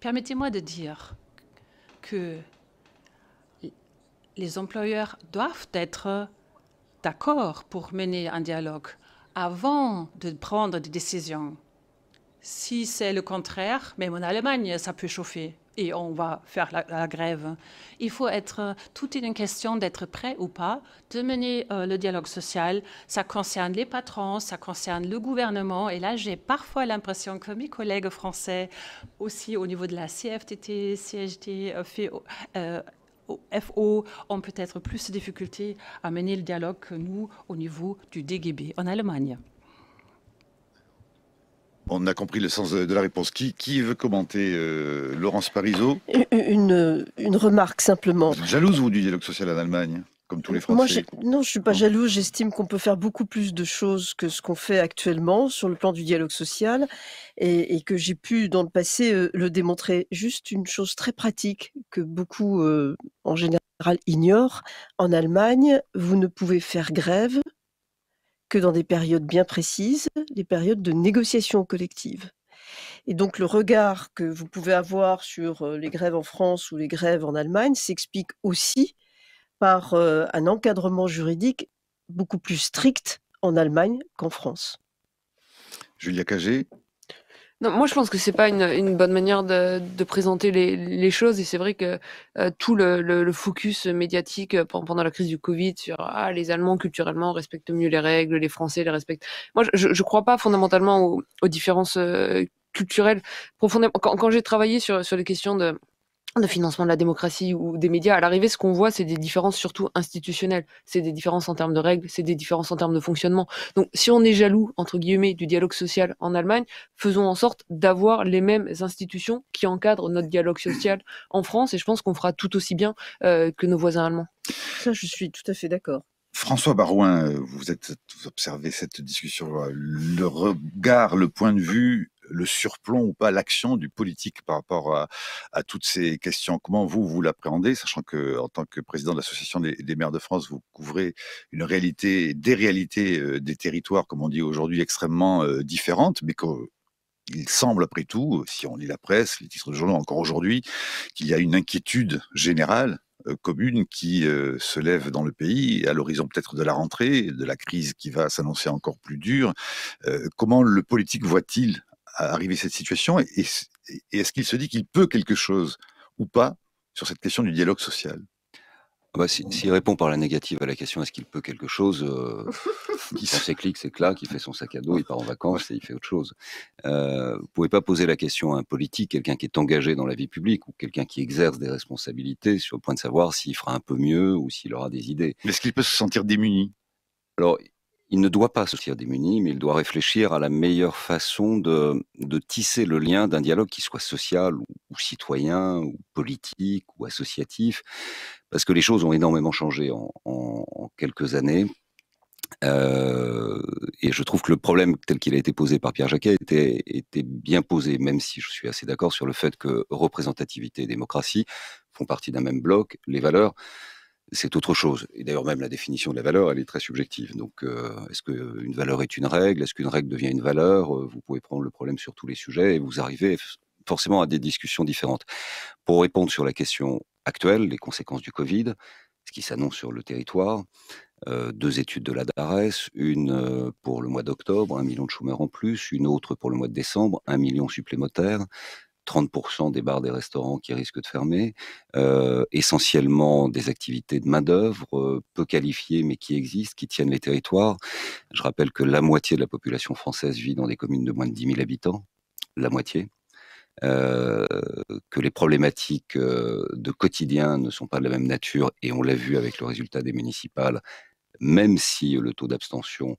Permettez-moi de dire que les employeurs doivent être d'accord pour mener un dialogue avant de prendre des décisions. Si c'est le contraire, même en Allemagne, ça peut chauffer et on va faire la, grève. Il faut être, euh, tout est une question d'être prêt ou pas, de mener euh, le dialogue social. Ça concerne les patrons, ça concerne le gouvernement. Et là, j'ai parfois l'impression que mes collègues français, aussi au niveau de la CFTT, CHT, euh, FO ont peut-être plus de difficultés à mener le dialogue que nous au niveau du DGB en Allemagne. On a compris le sens de la réponse. Qui, veut commenter euh, Laurence Parisot une, remarque simplement. Vous êtes jalouse, vous, du dialogue social en Allemagne comme tous les Français. Moi, je, ne suis pas jalouse. J'estime qu'on peut faire beaucoup plus de choses que ce qu'on fait actuellement sur le plan du dialogue social et, que j'ai pu dans le passé euh, le démontrer. Juste une chose très pratique que beaucoup, euh, en général, ignorent. En Allemagne, vous ne pouvez faire grève que dans des périodes bien précises, des périodes de négociation collective. Et donc le regard que vous pouvez avoir sur les grèves en France ou les grèves en Allemagne s'explique aussi par un encadrement juridique beaucoup plus strict en Allemagne qu'en France. Julia Cagé, non, moi je pense que c'est pas une, une, bonne manière de, de présenter les, les, choses et c'est vrai que euh, tout le, le, focus médiatique euh, pendant la crise du Covid sur ah les Allemands culturellement respectent mieux les règles, les Français les respectent. Moi je, je crois pas fondamentalement aux, aux différences euh, culturelles profondément. Quand, quand j'ai travaillé sur sur les questions de de financement de la démocratie ou des médias, à l'arrivée, ce qu'on voit, c'est des différences surtout institutionnelles. C'est des différences en termes de règles, c'est des différences en termes de fonctionnement. Donc, si on est jaloux, entre guillemets, du dialogue social en Allemagne, faisons en sorte d'avoir les mêmes institutions qui encadrent notre dialogue social en France. Et je pense qu'on fera tout aussi bien euh, que nos voisins allemands. Ça, je suis tout à fait d'accord. François Barouin, euh, vous, êtes, vous observez cette discussion, euh, le regard, le point de vue le surplomb ou pas l'action du politique par rapport à, toutes ces questions. Comment vous, vous l'appréhendez, sachant que en tant que président de l'Association des, maires de France, vous couvrez une réalité, des réalités euh, des territoires, comme on dit aujourd'hui, extrêmement euh, différentes, mais qu'il semble après tout, si on lit la presse, les titres de journaux encore aujourd'hui, qu'il y a une inquiétude générale euh, commune qui se lève dans le pays à l'horizon peut-être de la rentrée, de la crise qui va s'annoncer encore plus dure. comment le politique voit-il arriver cette situation et, est-ce qu'il se dit qu'il peut quelque chose ou pas sur cette question du dialogue social ah bah, S'il répond par la négative à la question est-ce qu'il peut quelque chose, euh, il prend ses c'est il fait son sac à dos, il part en vacances et il fait autre chose. Euh, vous pouvez pas poser la question à un politique, quelqu'un qui est engagé dans la vie publique ou quelqu'un qui exerce des responsabilités sur le point de savoir s'il fera un peu mieux ou s'il aura des idées. Mais est-ce qu'il peut se sentir démuni alors, il ne doit pas se sentir démuni, mais il doit réfléchir à la meilleure façon de, tisser le lien d'un dialogue qui soit social ou, citoyen ou politique ou associatif, parce que les choses ont énormément changé en, quelques années. Euh, et je trouve que le problème tel qu'il a été posé par Pierre Jacquet était, était bien posé, même si je suis assez d'accord sur le fait que représentativité et démocratie font partie d'un même bloc, les valeurs c'est autre chose. Et d'ailleurs, même la définition de la valeur, elle est très subjective. Donc, euh, est-ce qu'une valeur est une règle Est-ce qu'une règle devient une valeur euh, Vous pouvez prendre le problème sur tous les sujets et vous arrivez forcément à des discussions différentes. Pour répondre sur la question actuelle, les conséquences du Covid, ce qui s'annonce sur le territoire, euh, deux études de la DARES, une pour le mois d'octobre, un million de chômeurs en plus, une autre pour le mois de décembre, un million supplémentaire, 30% des bars, des restaurants qui risquent de fermer, euh, essentiellement des activités de main-d'œuvre euh, peu qualifiées mais qui existent, qui tiennent les territoires. Je rappelle que la moitié de la population française vit dans des communes de moins de 10 000 habitants, la moitié. Euh, que les problématiques de quotidien ne sont pas de la même nature et on l'a vu avec le résultat des municipales, même si le taux d'abstention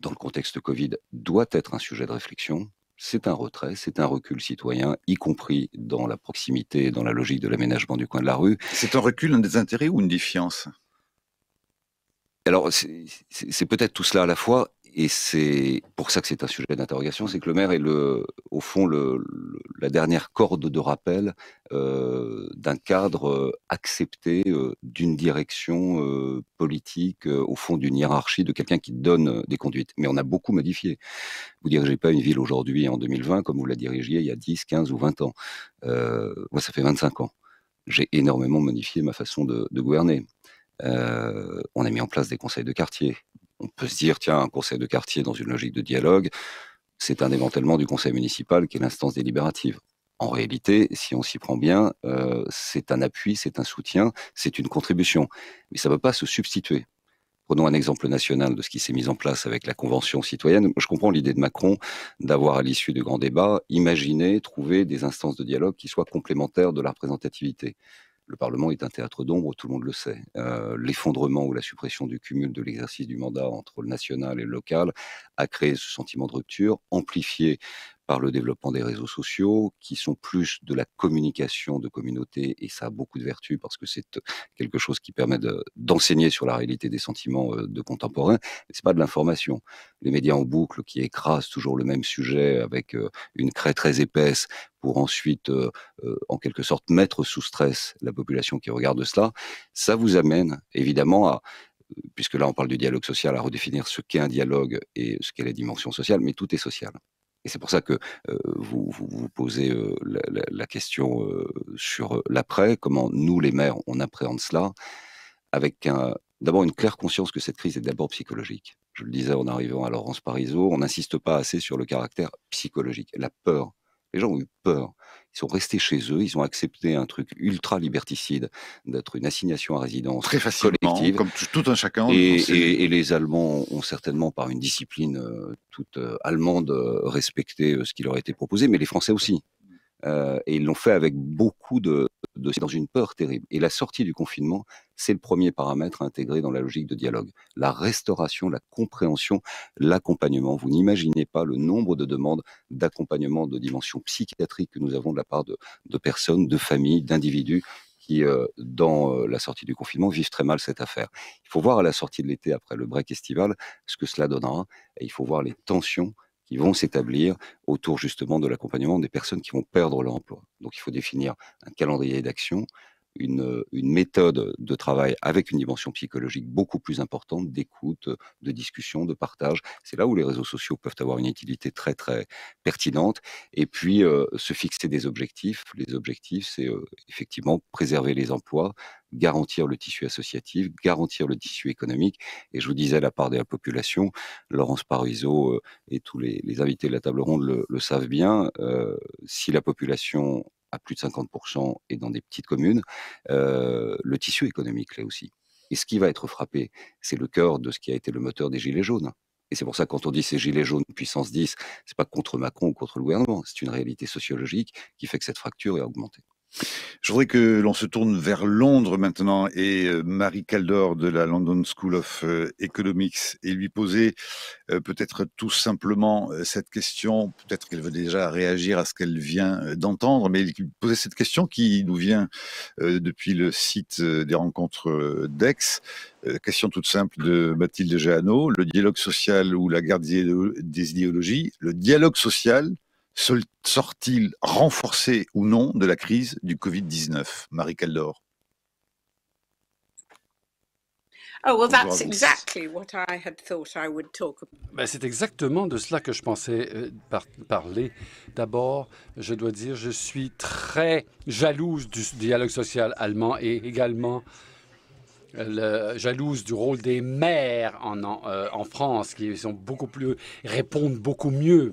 dans le contexte Covid doit être un sujet de réflexion c'est un retrait, c'est un recul citoyen, y compris dans la proximité dans la logique de l'aménagement du coin de la rue. C'est un recul, un désintérêt ou une défiance alors, c'est peut-être tout cela à la fois, et c'est pour ça que c'est un sujet d'interrogation, c'est que le maire est le, au fond la dernière corde de rappel euh, d'un cadre euh, accepté euh, d'une direction politique, au fond d'une hiérarchie de quelqu'un qui donne des conduites. Mais on a beaucoup modifié. Vous dirigez pas une ville aujourd'hui en 2020 comme vous la dirigiez il y a 10, 15 ou 20 ans. moi, ça fait 25 ans. J'ai énormément modifié ma façon de, de gouverner. on a mis en place des conseils de quartier, on peut se dire, tiens, un conseil de quartier dans une logique de dialogue, c'est un démantèlement du conseil municipal qui est l'instance délibérative. En réalité, si on s'y prend bien, euh, c'est un appui, c'est un soutien, c'est une contribution. Mais ça ne peut pas se substituer. Prenons un exemple national de ce qui s'est mis en place avec la Convention citoyenne. Je comprends l'idée de Macron d'avoir, à l'issue de grands débats, imaginé trouver des instances de dialogue qui soient complémentaires de la représentativité. Le Parlement est un théâtre d'ombre, tout le monde le sait. Euh, l'effondrement ou la suppression du cumul de l'exercice du mandat entre le national et le local a créé ce sentiment de rupture, amplifié par le développement des réseaux sociaux, qui sont plus de la communication de communauté, et ça a beaucoup de vertus parce que c'est euh, quelque chose qui permet d'enseigner sur la réalité des sentiments euh, de contemporains, mais n'est pas de l'information. Les médias en boucle qui écrasent toujours le même sujet avec euh, une craie très épaisse pour ensuite, en quelque sorte, mettre sous stress la population qui regarde cela, ça vous amène évidemment à, puisque là on parle du dialogue social, à redéfinir ce qu'est un dialogue et ce qu'est la dimension sociale, mais tout est social. Et c'est pour ça que vous, vous, posez la, question sur l'après, comment nous, les maires, on appréhende cela, avec d'abord une claire conscience que cette crise est d'abord psychologique. Je le disais en arrivant à Laurence Parisot, on n'insiste pas assez sur le caractère psychologique, la peur. Les gens ont eu peur. Ils sont restés chez eux, ils ont accepté un truc ultra liberticide d'être une assignation à résidence très facilement, collective. comme tout un chacun. Et, et, les Allemands ont certainement, par une discipline euh, toute euh, allemande, euh, respecté ce qui leur a été proposé, mais les Français aussi. Euh, et ils l'ont fait avec beaucoup de, dans une peur terrible. Et la sortie du confinement, c'est le premier paramètre intégré dans la logique de dialogue. La restauration, la compréhension, l'accompagnement. Vous n'imaginez pas le nombre de demandes d'accompagnement de dimension psychiatrique que nous avons de la part de, personnes, de familles, d'individus qui, euh, dans euh, la sortie du confinement, vivent très mal cette affaire. Il faut voir à la sortie de l'été, après le break estival, ce que cela donnera. Et il faut voir les tensions qui vont s'établir autour justement de l'accompagnement des personnes qui vont perdre leur emploi. Donc il faut définir un calendrier d'action, euh, une, méthode de travail avec une dimension psychologique beaucoup plus importante d'écoute, euh, de discussion, de partage. C'est là où les réseaux sociaux peuvent avoir une utilité très très pertinente. Et puis euh, se fixer des objectifs. Les objectifs, c'est effectivement préserver les emplois, garantir le tissu associatif, garantir le tissu économique. Et je vous disais la part de la population, Laurence Parizeau et tous les, invités de la table ronde le, savent bien, si la population plus de 50% et dans des petites communes, euh, le tissu économique là aussi. Et ce qui va être frappé, c'est le cœur de ce qui a été le moteur des Gilets jaunes. Et c'est pour ça quand on dit ces gilets jaunes puissance 10, c'est pas contre Macron ou contre le gouvernement, c'est une réalité sociologique qui fait que cette fracture est augmentée. Je voudrais que l'on se tourne vers Londres maintenant et euh, Marie Caldor de la London School of euh, Economics et lui poser euh, peut-être tout simplement cette question, peut-être qu'elle veut déjà réagir à ce qu'elle vient d'entendre, mais poser cette question qui nous vient depuis le site des rencontres d'Aix. Question toute simple de Mathilde Géano, le dialogue social ou la garde des idéologies. Le dialogue social sort-il renforcé ou non de la crise du Covid-19 Marie Caldor. Oh, ben, c'est exactement de cela que je pensais euh, parler. D'abord, je dois dire, je suis très jalouse du dialogue social allemand et également jalouse du rôle des maires euh, en, France, qui sont beaucoup plus, répondent beaucoup mieux,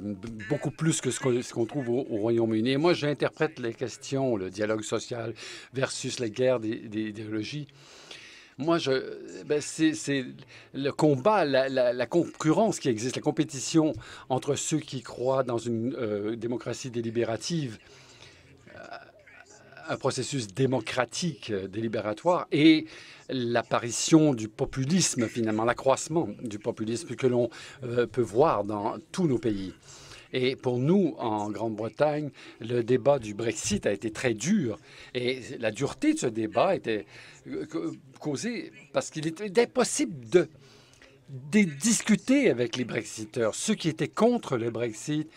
beaucoup plus que ce qu'on trouve au, Royaume-Uni. moi, j'interprète les questions, le dialogue social versus la guerre des, idéologies. Moi, ben, c'est le combat, la, concurrence qui existe, la compétition entre ceux qui croient dans une euh, démocratie délibérative un processus démocratique euh, délibératoire et l'apparition du populisme, finalement, l'accroissement du populisme que l'on euh, peut voir dans tous nos pays. Et pour nous, en Grande-Bretagne, le débat du Brexit a été très dur. Et la dureté de ce débat était euh, causée parce qu'il était impossible de, de discuter avec les Brexiteurs. Ceux qui étaient contre le Brexit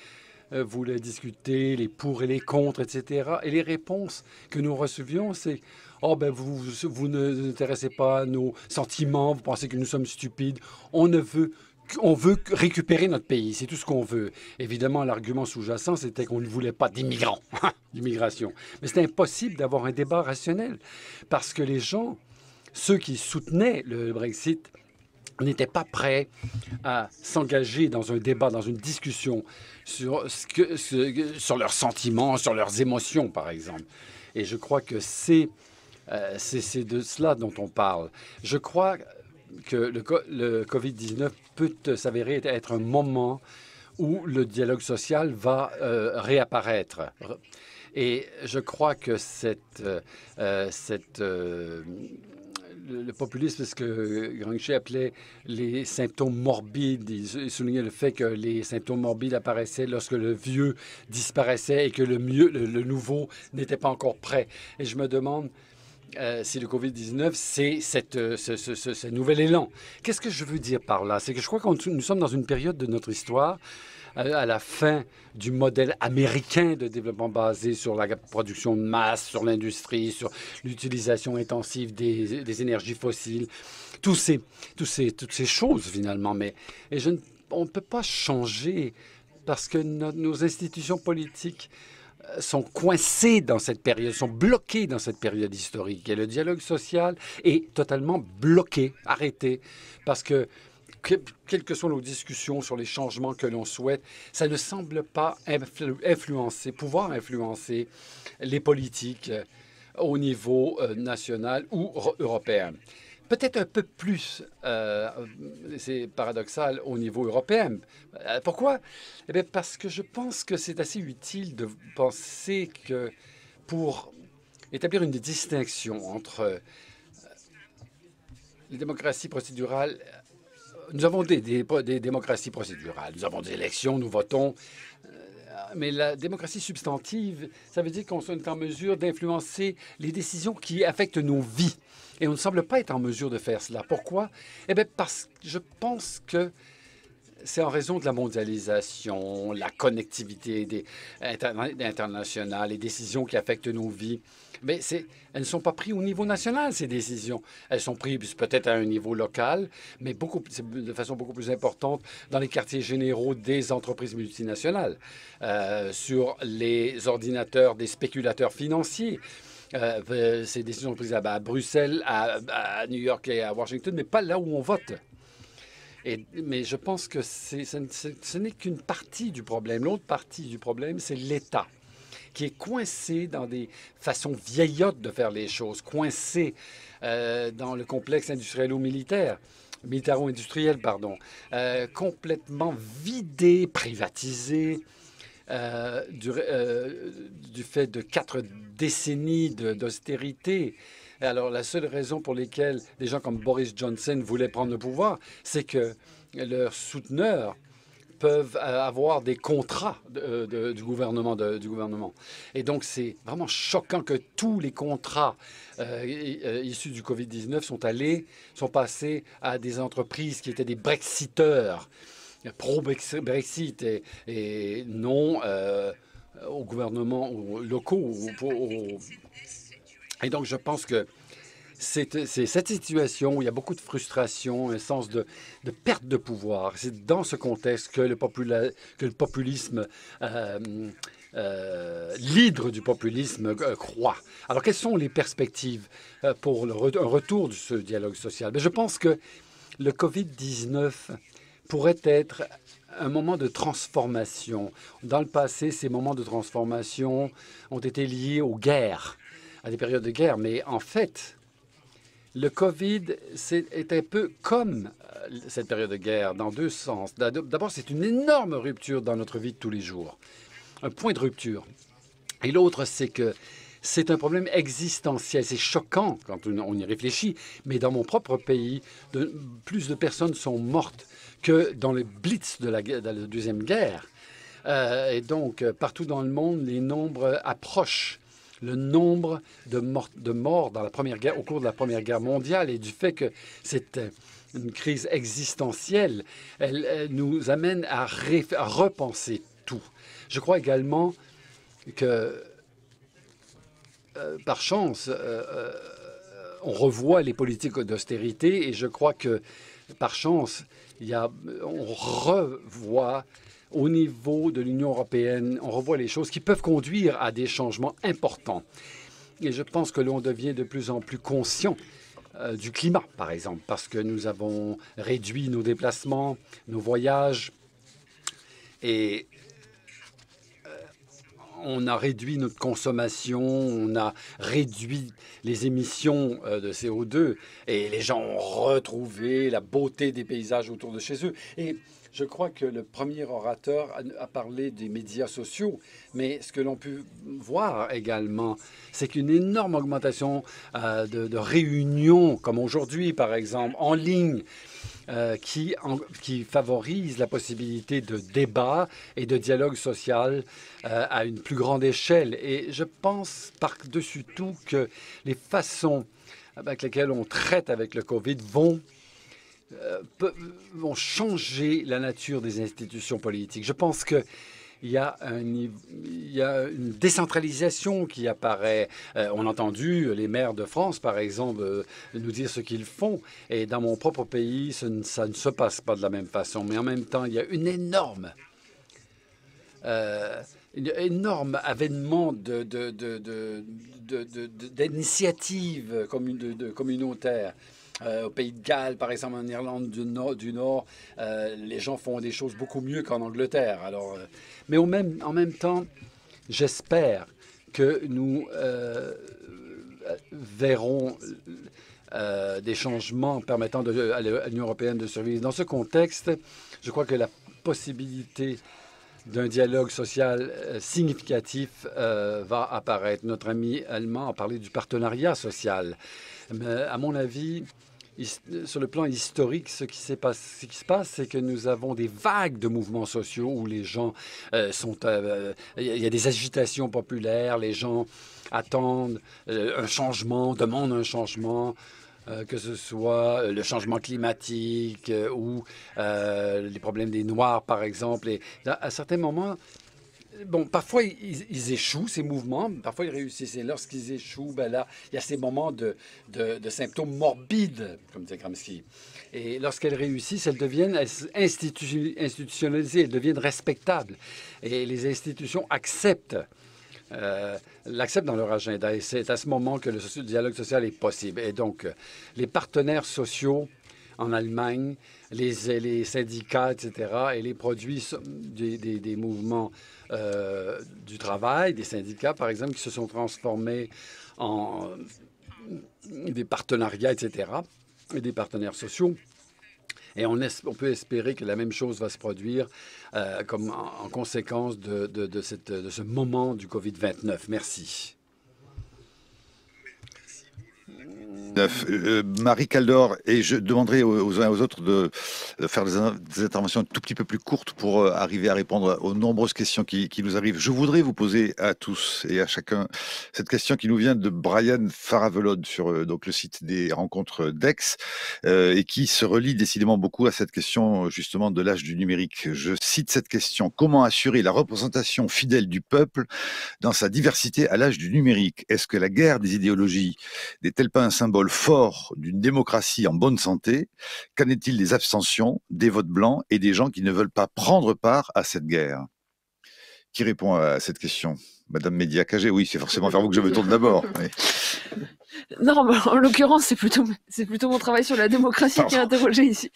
euh, voulait discuter les pour et les contre, etc. Et les réponses que nous recevions, c'est Oh, ben vous, vous ne vous intéressez pas à nos sentiments, vous pensez que nous sommes stupides. On veut on veut récupérer notre pays, c'est tout ce qu'on veut. Évidemment, l'argument sous-jacent, c'était qu'on ne voulait pas d'immigrants, d'immigration. Mais c'est impossible d'avoir un débat rationnel, parce que les gens, ceux qui soutenaient le Brexit, n'était pas prêt à s'engager dans un débat, dans une discussion sur, ce que, sur leurs sentiments, sur leurs émotions, par exemple. Et je crois que c'est euh, c'est de cela dont on parle. Je crois que le, le COVID-19 peut s'avérer être un moment où le dialogue social va euh, réapparaître. Et je crois que cette, euh, cette le populisme, ce que Gramsci appelait les symptômes morbides. Il soulignait le fait que les symptômes morbides apparaissaient lorsque le vieux disparaissait et que le, mieux, le nouveau n'était pas encore prêt. Et je me demande, euh, si le COVID-19, c'est euh, ce, nouvel élan. Qu'est-ce que je veux dire par là? C'est que je crois que nous sommes dans une période de notre histoire à la fin du modèle américain de développement basé sur la production de masse, sur l'industrie, sur l'utilisation intensive des, énergies fossiles, toutes ces choses finalement. Mais et je on ne peut pas changer parce que nos institutions politiques euh, sont coincées dans cette période, sont bloquées dans cette période historique. Et le dialogue social est totalement bloqué, arrêté, parce que quelles que soient nos discussions sur les changements que l'on souhaite, ça ne semble pas influencer, pouvoir influencer les politiques euh, au niveau euh, national ou européen. Peut-être un peu plus, euh, c'est paradoxal, au niveau européen. Pourquoi? Eh parce que je pense que c'est assez utile de penser que pour établir une distinction entre les démocraties procédurales nous avons des, démocraties procédurales, nous avons des élections, nous votons. Euh, mais la démocratie substantive, ça veut dire qu'on est en mesure d'influencer les décisions qui affectent nos vies. Et on ne semble pas être en mesure de faire cela. Pourquoi? Eh bien, parce que je pense que c'est en raison de la mondialisation, la connectivité des internationale, les décisions qui affectent nos vies. Mais elles ne sont pas prises au niveau national, ces décisions. Elles sont prises peut-être à un niveau local, mais beaucoup, de façon beaucoup plus importante dans les quartiers généraux des entreprises multinationales, euh, sur les ordinateurs des spéculateurs financiers. Euh, euh, ces décisions sont prises à, Bruxelles, à New York et à Washington, mais pas là où on vote mais je pense que ce n'est qu'une partie du problème. L'autre partie du problème, c'est l'État qui est coincé dans des façons vieillottes de faire les choses, coincé euh, dans le complexe industriel ou militaire militaro-industriel, pardon, euh, complètement vidé, privatisé, euh, du, fait de quatre décennies d'austérité. Et Alors, la seule raison pour laquelle des gens comme Boris Johnson voulaient prendre le pouvoir, c'est que leurs souteneurs peuvent euh, avoir des contrats euh, du, gouvernement, du gouvernement. Et donc, c'est vraiment choquant que tous les contrats euh, issus du COVID-19 sont allés, sont passés à des entreprises qui étaient des Brexiteurs, pro-Brexit et, non au gouvernement gouvernements locaux, ou aux, et donc, je pense que c'est cette situation où il y a beaucoup de frustration, un sens de, perte de pouvoir. C'est dans ce contexte que le, que le populisme, euh, euh, l'hydre du populisme euh, croit. Alors, quelles sont les perspectives pour un retour de ce dialogue social? Ben, je pense que le COVID-19 pourrait être un moment de transformation. Dans le passé, ces moments de transformation ont été liés aux guerres à des périodes de guerre, mais en fait, le COVID est, un peu comme euh, cette période de guerre dans deux sens. D'abord, c'est une énorme rupture dans notre vie de tous les jours, un point de rupture. Et l'autre, c'est que c'est un problème existentiel. C'est choquant quand on y réfléchit, mais dans mon propre pays, de, plus de personnes sont mortes que dans le blitz de la, de la Deuxième Guerre. Euh, et donc, euh, partout dans le monde, les nombres approchent le nombre de, de morts dans la première guerre, au cours de la Première Guerre mondiale et du fait que c'était euh, une crise existentielle, elle, euh, nous amène à, repenser tout. Je crois également que, euh, par chance, on revoit les politiques d'austérité et je crois que, par chance, il y a, on revoit au niveau de l'Union européenne, on revoit les choses qui peuvent conduire à des changements importants. Et je pense que l'on devient de plus en plus conscient euh, du climat, par exemple, parce que nous avons réduit nos déplacements, nos voyages, et euh, on a réduit notre consommation, on a réduit les émissions euh, de CO2 et les gens ont retrouvé la beauté des paysages autour de chez eux. Et je crois que le premier orateur a, parlé des médias sociaux, mais ce que l'on peut voir également, c'est qu'une énorme augmentation euh, de, réunions, comme aujourd'hui par exemple, en ligne, euh, qui, qui, favorise la possibilité de débat et de dialogue social euh, à une plus grande échelle. Et je pense par-dessus tout que les façons avec lesquelles on traite avec le COVID vont euh, vont changer la nature des institutions politiques. Je pense que il y, a il y a, une décentralisation qui apparaît. Euh, on a entendu les maires de France, par exemple, euh, nous dire ce qu'ils font. Et dans mon propre pays, ça ne, se passe pas de la même façon. Mais en même temps, il y a une énorme... énorme avènement d'initiatives de, de, communautaires. Euh, au Pays de Galles, par exemple, en Irlande du Nord, du Nord euh, les gens font des choses beaucoup mieux qu'en Angleterre. Alors, euh, mais en même temps, j'espère que nous verrons des changements permettant à l'Union européenne de survivre. Dans ce contexte, je crois que la possibilité d'un dialogue social significatif va apparaître. Notre ami allemand a parlé du partenariat social. à mon avis, sur le plan historique, ce qui, ce qui se passe, c'est que nous avons des vagues de mouvements sociaux où les gens euh, sont... Euh, il y a des agitations populaires, les gens attendent euh, un changement, demandent un changement. que ce soit le changement climatique ou les problèmes des Noirs, par exemple. Et à certains moments, bon, parfois ils, échouent, ces mouvements, parfois ils réussissent. Et lorsqu'ils échouent, ben là, il y a ces moments de, symptômes morbides, comme disait Gramsci. Et lorsqu'elles réussissent, elles deviennent institutionnalisées, elles deviennent respectables. Et les institutions acceptent euh, l'acceptent dans leur agenda. Et c'est à ce moment que le dialogue social est possible. Et donc, les partenaires sociaux en Allemagne, les, syndicats, etc., et les produits des, mouvements euh, du travail, des syndicats, par exemple, qui se sont transformés en euh, des partenariats, etc., et des partenaires sociaux. Et on, peut espérer que la même chose va se produire euh, comme en, conséquence de, de ce moment du COVID-29. Merci. Euh, Marie Caldor, et je demanderai aux uns et aux autres de faire des, interventions un tout petit peu plus courtes pour euh, arriver à répondre aux nombreuses questions qui, nous arrivent. Je voudrais vous poser à tous et à chacun cette question qui nous vient de Brian Faravelod sur euh, donc, le site des rencontres d'Aix et qui se relie décidément beaucoup à cette question justement de l'âge du numérique. Je cite cette question. Comment assurer la représentation fidèle du peuple dans sa diversité à l'âge du numérique Est-ce que la guerre des idéologies n'est-elle pas un symbole fort d'une démocratie en bonne santé, qu'en est-il des abstentions, des votes blancs et des gens qui ne veulent pas prendre part à cette guerre Qui répond à cette question Madame Média Cagé, oui, c'est forcément vers vous que je me tourne d'abord. Non, mais en l'occurrence, c'est plutôt, c'est plutôt mon travail sur la démocratie qui est interrogé ici.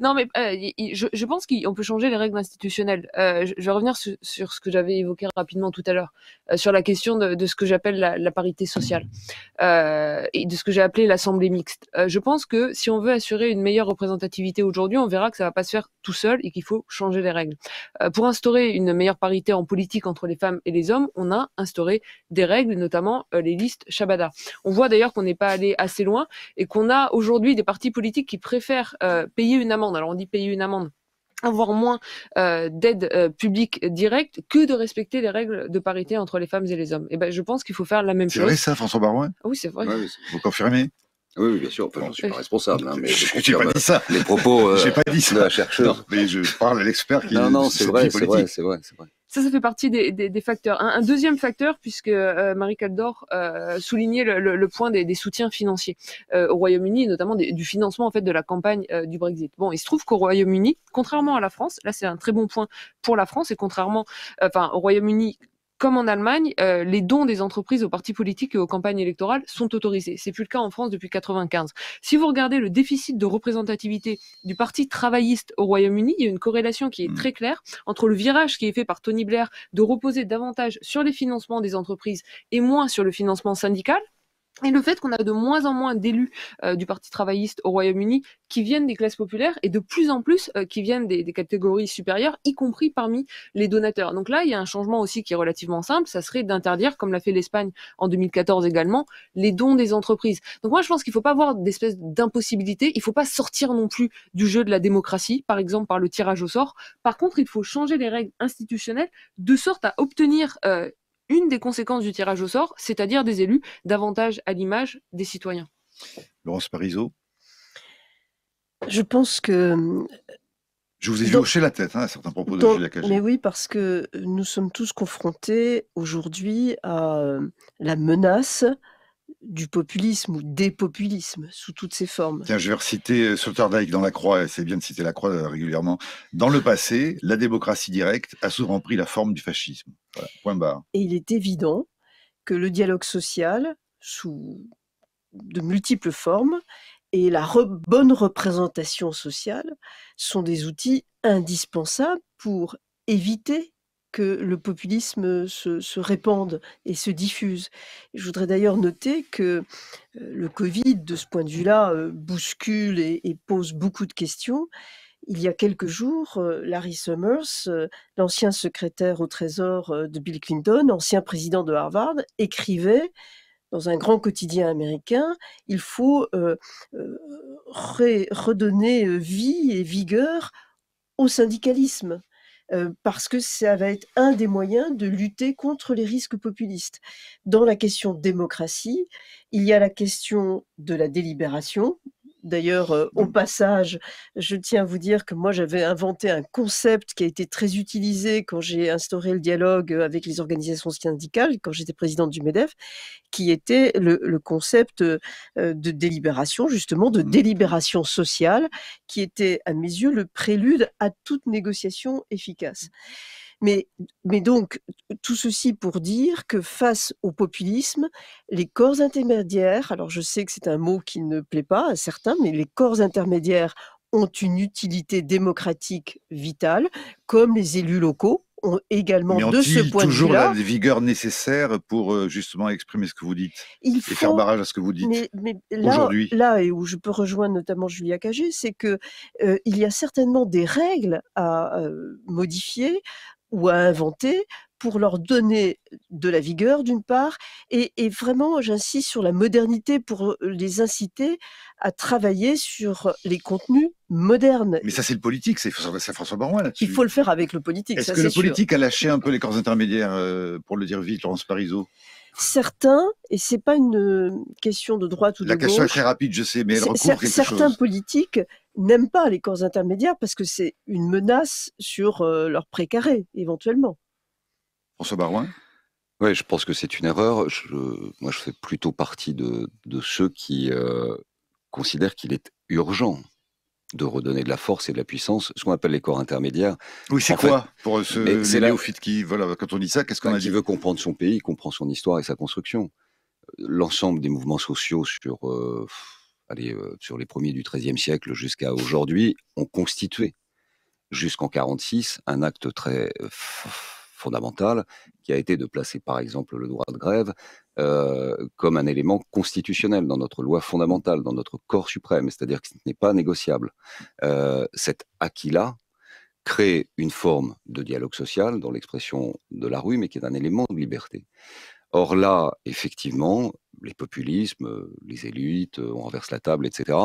Non, mais euh, je, pense qu'on peut changer les règles institutionnelles. Euh, je, vais revenir sur ce que j'avais évoqué rapidement tout à l'heure, euh, sur la question de, ce que j'appelle la, la, parité sociale et de ce que j'ai appelé l'assemblée mixte. je pense que si on veut assurer une meilleure représentativité aujourd'hui, on verra que ça va pas se faire tout seul et qu'il faut changer les règles. pour instaurer une meilleure parité en politique entre les femmes et les hommes, on a instauré des règles, notamment les listes Shabada. On voit d'ailleurs qu'on n'est pas allé assez loin et qu'on a aujourd'hui des partis politiques qui préfèrent euh, payer une amende. Alors on dit payer une amende avoir moins euh, d'aide euh, publique directe que de respecter les règles de parité entre les femmes et les hommes. Et eh ben, je pense qu'il faut faire la même chose. C'est vrai ça, François Barouin ah Oui, c'est vrai. Vous confirmez oui, bien sûr. je suis pas responsable, hein, mais je pas dit ça. les propos euh, pas dit ça. chercheur mais je parle à l'expert qui. Non, non, c'est vrai, c'est vrai, c'est vrai, c'est vrai. Ça, ça fait partie des, facteurs. Un, deuxième facteur, puisque euh, Marie Caldor euh, soulignait le, point des, des soutiens financiers euh, au Royaume-Uni, notamment du financement en fait de la campagne euh, du Brexit. Bon, il se trouve qu'au Royaume-Uni, contrairement à la France, là c'est un très bon point pour la France et contrairement, enfin au Royaume-Uni comme en Allemagne, euh, les dons des entreprises aux partis politiques et aux campagnes électorales sont autorisés. C'est plus le cas en France depuis 95. Si vous regardez le déficit de représentativité du parti travailliste au Royaume-Uni, il y a une corrélation qui est hmm. très claire entre le virage qui est fait par Tony Blair de reposer davantage sur les financements des entreprises et moins sur le financement syndical. Et le fait qu'on a de moins en moins d'élus euh, du Parti travailliste au Royaume-Uni qui viennent des classes populaires et de plus en plus euh, qui viennent des, catégories supérieures, y compris parmi les donateurs. Donc là, il y a un changement aussi qui est relativement simple, ça serait d'interdire, comme l'a fait l'Espagne en 2014 également, les dons des entreprises. Donc moi, je pense qu'il ne faut pas avoir d'espèce d'impossibilité, il ne faut pas sortir non plus du jeu de la démocratie, par exemple par le tirage au sort. Par contre, il faut changer les règles institutionnelles de sorte à obtenir euh, une des conséquences du tirage au sort, c'est-à-dire des élus davantage à l'image des citoyens. Laurence Parisot Je pense que je vous ai vu la tête hein, à certains propos de Julia Mais oui, parce que nous sommes tous confrontés aujourd'hui à euh, la menace du populisme ou des populismes sous toutes ses formes. je vais reciter euh, Sloterdijk dans La Croix, c'est bien de citer La Croix euh, régulièrement. Dans le passé, la démocratie directe a souvent pris la forme du fascisme. point barre. Et il est évident que le dialogue social, sous de multiples formes, et la bonne représentation sociale sont des outils indispensables pour éviter que le populisme se, répande et se diffuse. Je voudrais d'ailleurs noter que euh, le Covid, de ce point de vue-là, euh, bouscule et, pose beaucoup de questions. Il y a quelques jours, euh, Larry Summers, l'ancien secrétaire au Trésor de Bill Clinton, ancien président de Harvard, écrivait dans un grand quotidien américain, il faut redonner vie et vigueur au syndicalisme. Euh, parce que ça va être un des moyens de lutter contre les risques populistes. Dans la question démocratie, il y a la question de la délibération, D'ailleurs, euh, au mmh. passage, je tiens à vous dire que moi, j'avais inventé un concept qui a été très utilisé quand j'ai instauré le dialogue euh, avec les organisations syndicales, quand j'étais présidente du MEDEF, qui était le, concept euh, de délibération, justement, de mmh. délibération sociale, qui était, à mes yeux, le prélude à toute négociation efficace. Mmh. Mais, donc, tout ceci pour dire que face au populisme, les corps intermédiaires, alors je sais que c'est un mot qui ne plaît pas à certains, mais les corps intermédiaires ont une utilité démocratique vitale, comme les élus locaux ont également de ce point de vue. Toujours la vigueur nécessaire pour euh, justement exprimer ce que vous dites Il faut... et faire barrage à ce que vous dites. Mais, là, et où je peux rejoindre notamment Julia Cagé, c'est que euh, il y a certainement des règles à euh, modifier ou à inventer pour leur donner de la vigueur d'une part, et, vraiment j'insiste sur la modernité pour euh, les inciter à travailler sur les contenus modernes. Mais ça c'est le politique, c'est François Baroin là-dessus. faut le faire avec le politique. Est-ce que le politique a lâché un peu les corps intermédiaires, euh, pour le dire vite, Laurence Parisot certains, et c'est pas une euh, question de droite ou de gauche. La question est très rapide, je sais, mais elle recouvre quelque certains chose. politiques n'aiment pas les corps intermédiaires parce que c'est une menace sur euh, leur précaré, éventuellement. François Barouin Oui, je pense que c'est une erreur. moi, je fais plutôt partie de, ceux qui euh, considèrent qu'il est urgent de redonner de la force et de la puissance, ce qu'on appelle les corps intermédiaires. Oui, c'est quoi pour euh, ce néophyte qui, voilà, quand on dit ça, qu'est-ce qu'on a dit Qui veut comprendre son pays, comprend son histoire et sa construction. L'ensemble des mouvements sociaux sur euh, sur les premiers du XIIIe siècle jusqu'à aujourd'hui, ont constitué jusqu'en 46 un acte très euh, fondamental qui a été de placer par exemple le droit de grève euh, comme un élément constitutionnel dans notre loi fondamentale, dans notre corps suprême, c'est-à-dire que ce n'est pas négociable. cet acquis-là crée une forme de dialogue social dans l'expression de la rue, mais qui est un élément de liberté. Or là, effectivement, les populismes, euh, les élites, euh, on renverse la table, etc.,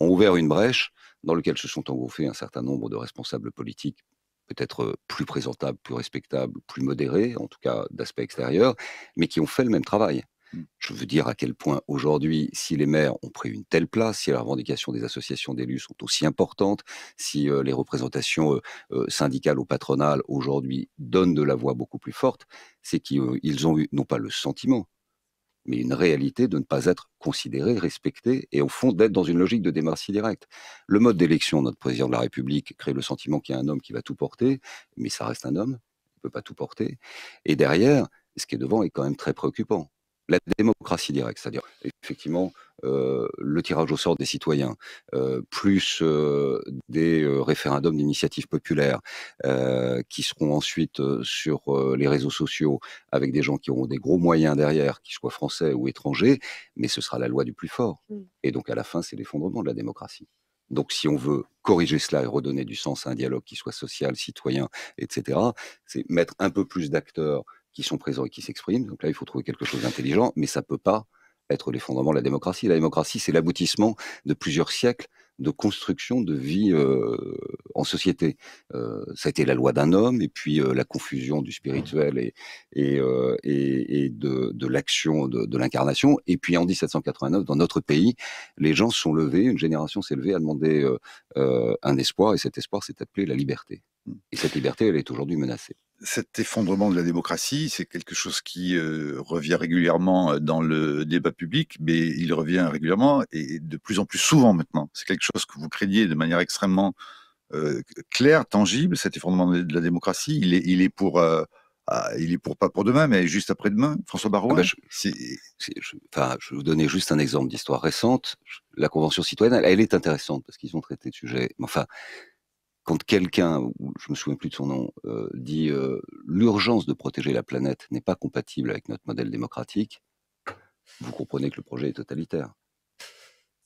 ont ouvert une brèche dans laquelle se sont engouffrés un certain nombre de responsables politiques peut-être euh, plus présentables, plus respectables, plus modérés, en tout cas d'aspect extérieur, mais qui ont fait le même travail. Mmh. Je veux dire à quel point aujourd'hui, si les maires ont pris une telle place, si la revendication des associations d'élus sont aussi importantes, si euh, les représentations euh, euh, syndicales ou patronales aujourd'hui donnent de la voix beaucoup plus forte, c'est qu'ils ont eu non pas le sentiment, mais une réalité de ne pas être considérés, respectés et au fond d'être dans une logique de démarche directe. Le mode d'élection de notre président de la République crée le sentiment qu'il y a un homme qui va tout porter, mais ça reste un homme, il ne peut pas tout porter. Et derrière, ce qui est devant est quand même très préoccupant la démocratie directe, c'est-à-dire effectivement euh, le tirage au sort des citoyens, euh, plus euh, des référendums d'initiative populaire qui seront ensuite sur les réseaux sociaux avec des gens qui auront des gros moyens derrière, qu'ils soient français ou étrangers, mais ce sera la loi du plus fort. Mm. Et donc à la fin, c'est l'effondrement de la démocratie. Donc si on veut corriger cela et redonner du sens à un dialogue qui soit social, citoyen, etc., c'est mettre un peu plus d'acteurs qui sont présents et qui s'expriment. Donc là, il faut trouver quelque chose d'intelligent, mais ça ne peut pas être l'effondrement de la démocratie. La démocratie, c'est l'aboutissement de plusieurs siècles de construction de vie euh, en société. Euh, ça a été la loi d'un homme, et puis euh, la confusion du spirituel et, et, de, l'action de, de l'incarnation. Et puis en 1789, dans notre pays, les gens se sont levés, une génération s'est levée à demander un espoir, et cet espoir s'est appelé la liberté. Et cette liberté, elle est aujourd'hui menacée cet effondrement de la démocratie, c'est quelque chose qui euh, revient régulièrement euh, dans le débat public, mais il revient régulièrement et de plus en plus souvent maintenant. C'est quelque chose que vous crédiez de manière extrêmement euh, claire, tangible. Cet effondrement de la démocratie, il est, pour, ah, il est pour pas pour demain, mais juste après-demain. François ah bah, Barrois je, vais vous donner juste un exemple d'histoire récente. La Convention citoyenne, elle, est intéressante parce qu'ils ont traité le sujet Enfin, quand quelqu'un, je me souviens plus de son nom, euh, dit euh, l'urgence de protéger la planète n'est pas compatible avec notre modèle démocratique, vous comprenez que le projet est totalitaire.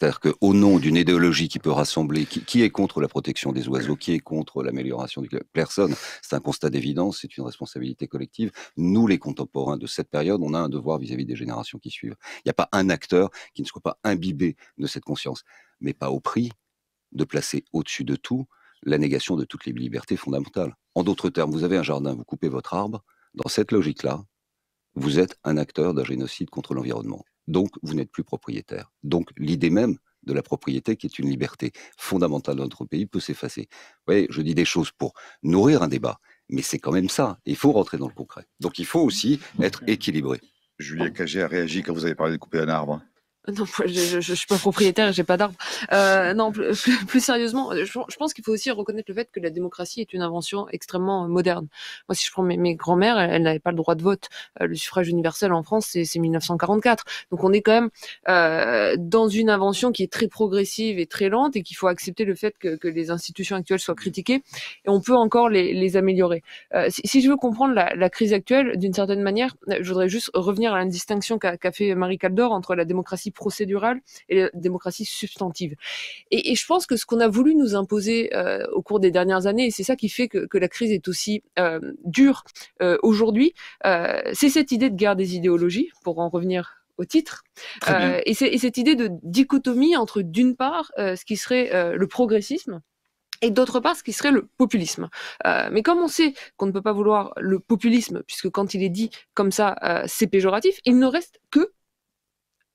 C'est-à-dire qu'au nom d'une idéologie qui peut rassembler, qui, est contre la protection des oiseaux, qui est contre l'amélioration du climat, personne. C'est un constat d'évidence, c'est une responsabilité collective. Nous, les contemporains de cette période, on a un devoir vis-à-vis -vis des générations qui suivent. Il n'y a pas un acteur qui ne soit pas imbibé de cette conscience, mais pas au prix de placer au-dessus de tout la négation de toutes les libertés fondamentales. En d'autres termes, vous avez un jardin, vous coupez votre arbre. Dans cette logique-là, vous êtes un acteur d'un génocide contre l'environnement. Donc, vous n'êtes plus propriétaire. Donc, l'idée même de la propriété, qui est une liberté fondamentale dans notre pays, peut s'effacer. Vous voyez, je dis des choses pour nourrir un débat, mais c'est quand même ça. Il faut rentrer dans le concret. Donc, il faut aussi mmh. être équilibré. Julien Cagé a réagi quand vous avez parlé de couper un arbre. Non, je, je, suis pas propriétaire, j'ai pas d'arbre. Euh, non, plus, sérieusement, je, pense qu'il faut aussi reconnaître le fait que la démocratie est une invention extrêmement euh, moderne. Moi, si je prends mes, mes grands-mères, elles, n'avaient pas le droit de vote. Euh, le suffrage universel en France, c'est 1944. Donc, on est quand même dans une invention qui est très progressive et très lente, et qu'il faut accepter le fait que, que, les institutions actuelles soient critiquées, et on peut encore les, les améliorer. si, je veux comprendre la, crise actuelle, d'une certaine manière, je voudrais juste revenir à la distinction qu'a fait Marie Caldor entre la démocratie procédurale et la démocratie substantive. Et, je pense que ce qu'on a voulu nous imposer euh, au cours des dernières années, et c'est ça qui fait que, la crise est aussi euh, dure euh, aujourd'hui, c'est cette idée de guerre des idéologies, pour en revenir au titre. et, cette idée de dichotomie entre, d'une part, ce qui serait le progressisme, et d'autre part ce qui serait le populisme. mais comme on sait qu'on ne peut pas vouloir le populisme, puisque quand il est dit comme ça, c'est péjoratif, il ne reste que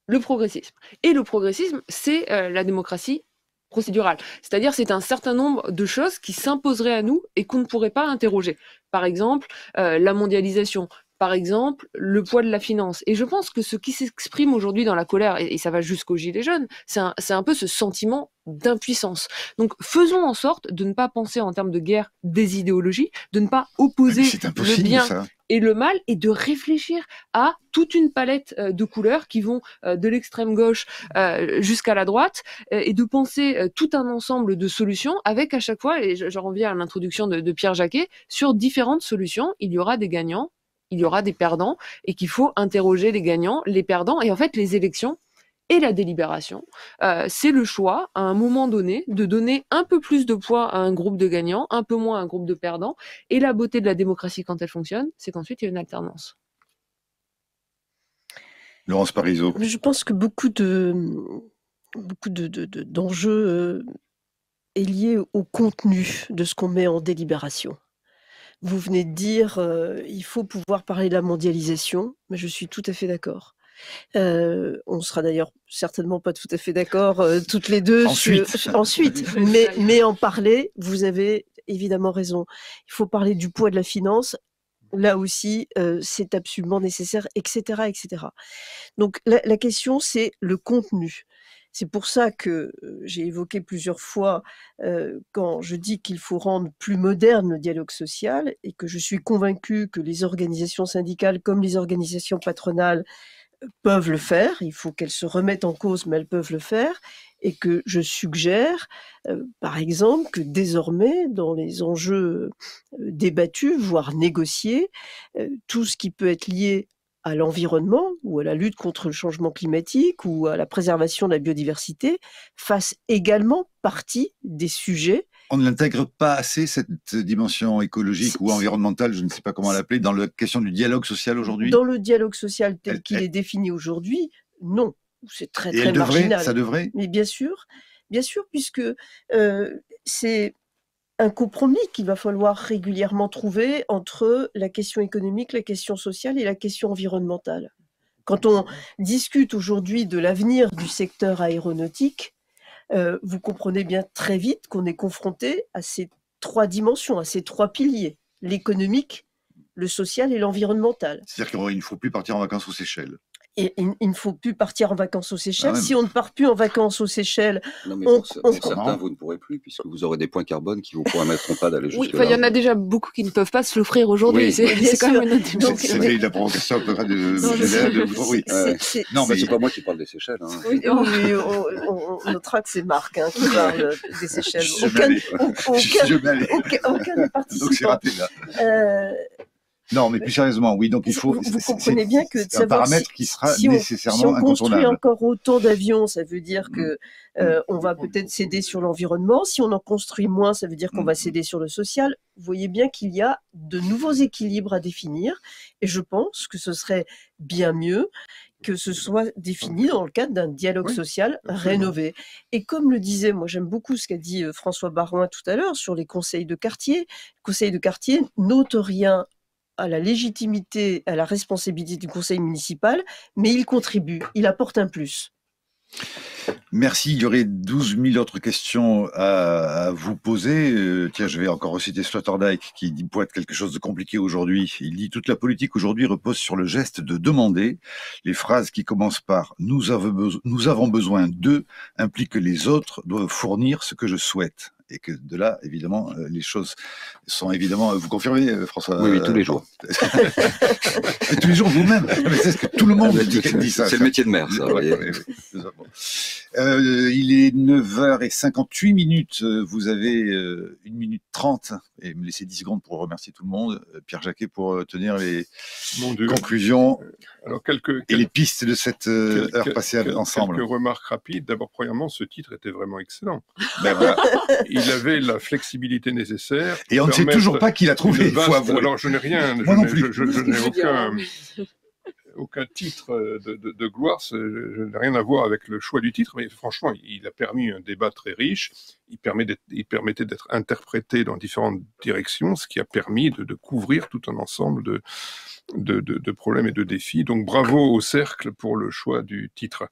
le progressisme. Et le progressisme, c'est euh, la démocratie procédurale. C'est-à-dire, c'est un certain nombre de choses qui s'imposeraient à nous et qu'on ne pourrait pas interroger. Par exemple, euh, la mondialisation. Par exemple, le poids de la finance. Et je pense que ce qui s'exprime aujourd'hui dans la colère, et, ça va jusqu'au gilet jaune, c'est un peu ce sentiment d'impuissance. Donc faisons en sorte de ne pas penser en termes de guerre des idéologies, de ne pas opposer ah, le bien et le mal, et de réfléchir à toute une palette euh, de couleurs qui vont euh, de l'extrême gauche euh, jusqu'à la droite, et de penser tout un ensemble de solutions avec à chaque fois, et je reviens à l'introduction de, de Pierre Jacquet, sur différentes solutions, il y aura des gagnants, il y aura des perdants, et qu'il faut interroger les gagnants, les perdants, et en fait les élections et la délibération, euh, c'est le choix, à un moment donné, de donner un peu plus de poids à un groupe de gagnants, un peu moins à un groupe de perdants. Et la beauté de la démocratie quand elle fonctionne, c'est qu'ensuite il y a une alternance. Laurence Parisot. Je pense que beaucoup de beaucoup de, d'enjeux de, euh, est lié au contenu de ce qu'on met en délibération. Vous venez de dire, qu'il euh, il faut pouvoir parler de la mondialisation, mais je suis tout à fait d'accord. Euh, on sera d'ailleurs certainement pas tout à fait d'accord euh, toutes les deux ensuite, mais, en parler, vous avez évidemment raison. Il faut parler du poids de la finance. Là aussi, euh, c'est absolument nécessaire, etc., etc. Donc la, question, c'est le contenu. C'est pour ça que j'ai évoqué plusieurs fois quand je dis qu'il faut rendre plus moderne le dialogue social et que je suis convaincue que les organisations syndicales comme les organisations patronales peuvent le faire, il faut qu'elles se remettent en cause, mais elles peuvent le faire, et que je suggère, euh, par exemple, que désormais, dans les enjeux euh, débattus, voire négociés, euh, tout ce qui peut être lié à l'environnement ou à la lutte contre le changement climatique ou à la préservation de la biodiversité fasse également partie des sujets on ne l'intègre pas assez, cette dimension écologique ou environnementale, je ne sais pas comment l'appeler, dans la question du dialogue social aujourd'hui Dans le dialogue social tel qu'il est défini aujourd'hui, non. C'est très, très marginal. ça devrait Mais bien sûr, bien sûr, puisque euh, c'est un compromis qu'il va falloir régulièrement trouver entre la question économique, la question sociale et la question environnementale. Quand on mmh. discute aujourd'hui de l'avenir du secteur aéronautique, euh, vous comprenez bien très vite qu'on est confronté à ces trois dimensions, à ces trois piliers, l'économique, le social et l'environnemental. C'est-à-dire qu'il ne faut plus partir en vacances aux Seychelles et, il ne faut plus partir en vacances aux Seychelles. Ah si on ne part plus en vacances aux Seychelles, non, mais on, pour, certains, vous ne pourrez plus, puisque vous aurez des points carbone qui vous permettront pas d'aller jusque-là. Oui, il y en a déjà beaucoup qui ne peuvent pas se l'offrir aujourd'hui. Oui, c'est quand même une C'est oui. la provocation de, de, Non, mais c'est pas moi qui parle des Seychelles. Hein. Oui, on, notera que c'est Marc hein, qui parle des Seychelles. Aucun, aucun, aucun, aucun, participant. Donc c'est raté là. Euh, non, mais plus sérieusement, oui. Donc il faut. Vous, comprenez bien que c'est un paramètre qui sera nécessairement on, si on construit encore autant d'avions, ça veut dire que mm. Euh, mm. on va peut-être céder sur l'environnement. Si on en construit moins, ça veut dire qu'on mm. va céder sur le social. Vous voyez bien qu'il y a de nouveaux équilibres à définir, et je pense que ce serait bien mieux que ce soit défini dans le cadre d'un dialogue social rénové. Et comme le disait, moi j'aime beaucoup ce qu'a dit euh, François Baroin tout à l'heure sur les conseils de quartier. Les conseils de quartier n'ôtent rien à la légitimité, à la responsabilité du conseil municipal, mais il contribue, il apporte un plus. Merci. Il y aurait 12 000 autres questions à, vous poser. Euh, tiens, je vais encore reciter Sloterdijk qui dit être quelque chose de compliqué aujourd'hui. Il dit toute la politique aujourd'hui repose sur le geste de demander. Les phrases qui commencent par nous avons, besoin, nous avons besoin d'eux impliquent que les autres doivent fournir ce que je souhaite et que de là, évidemment, euh, les choses sont évidemment. Euh, vous confirmez, euh, François Oui, tous les jours. tous les jours, vous-même. C'est que tout le monde ah, dit, ça. C'est le métier de maire, ça. il est 9h58 minutes. Vous avez 1 minute 30 et me laissez 10 secondes pour remercier tout le monde. Pierre Jacquet pour tenir les conclusions Alors, quelques, et les pistes de cette heure passée ensemble. Quelques remarques rapides. D'abord, premièrement, ce titre était vraiment excellent. Ben, voilà. il avait la flexibilité nécessaire. Et on ne sait toujours pas qui l'a trouvé. Alors je n'ai rien, je Je, n'ai aucun, titre euh, de, gloire, je, n'ai rien à voir avec le choix du titre, mais franchement, il a permis un débat très riche, il, permet permettait d'être interprété dans différentes directions, ce qui a permis de couvrir tout un ensemble de, de, problèmes et de défis. Donc bravo au cercle pour le choix du titre.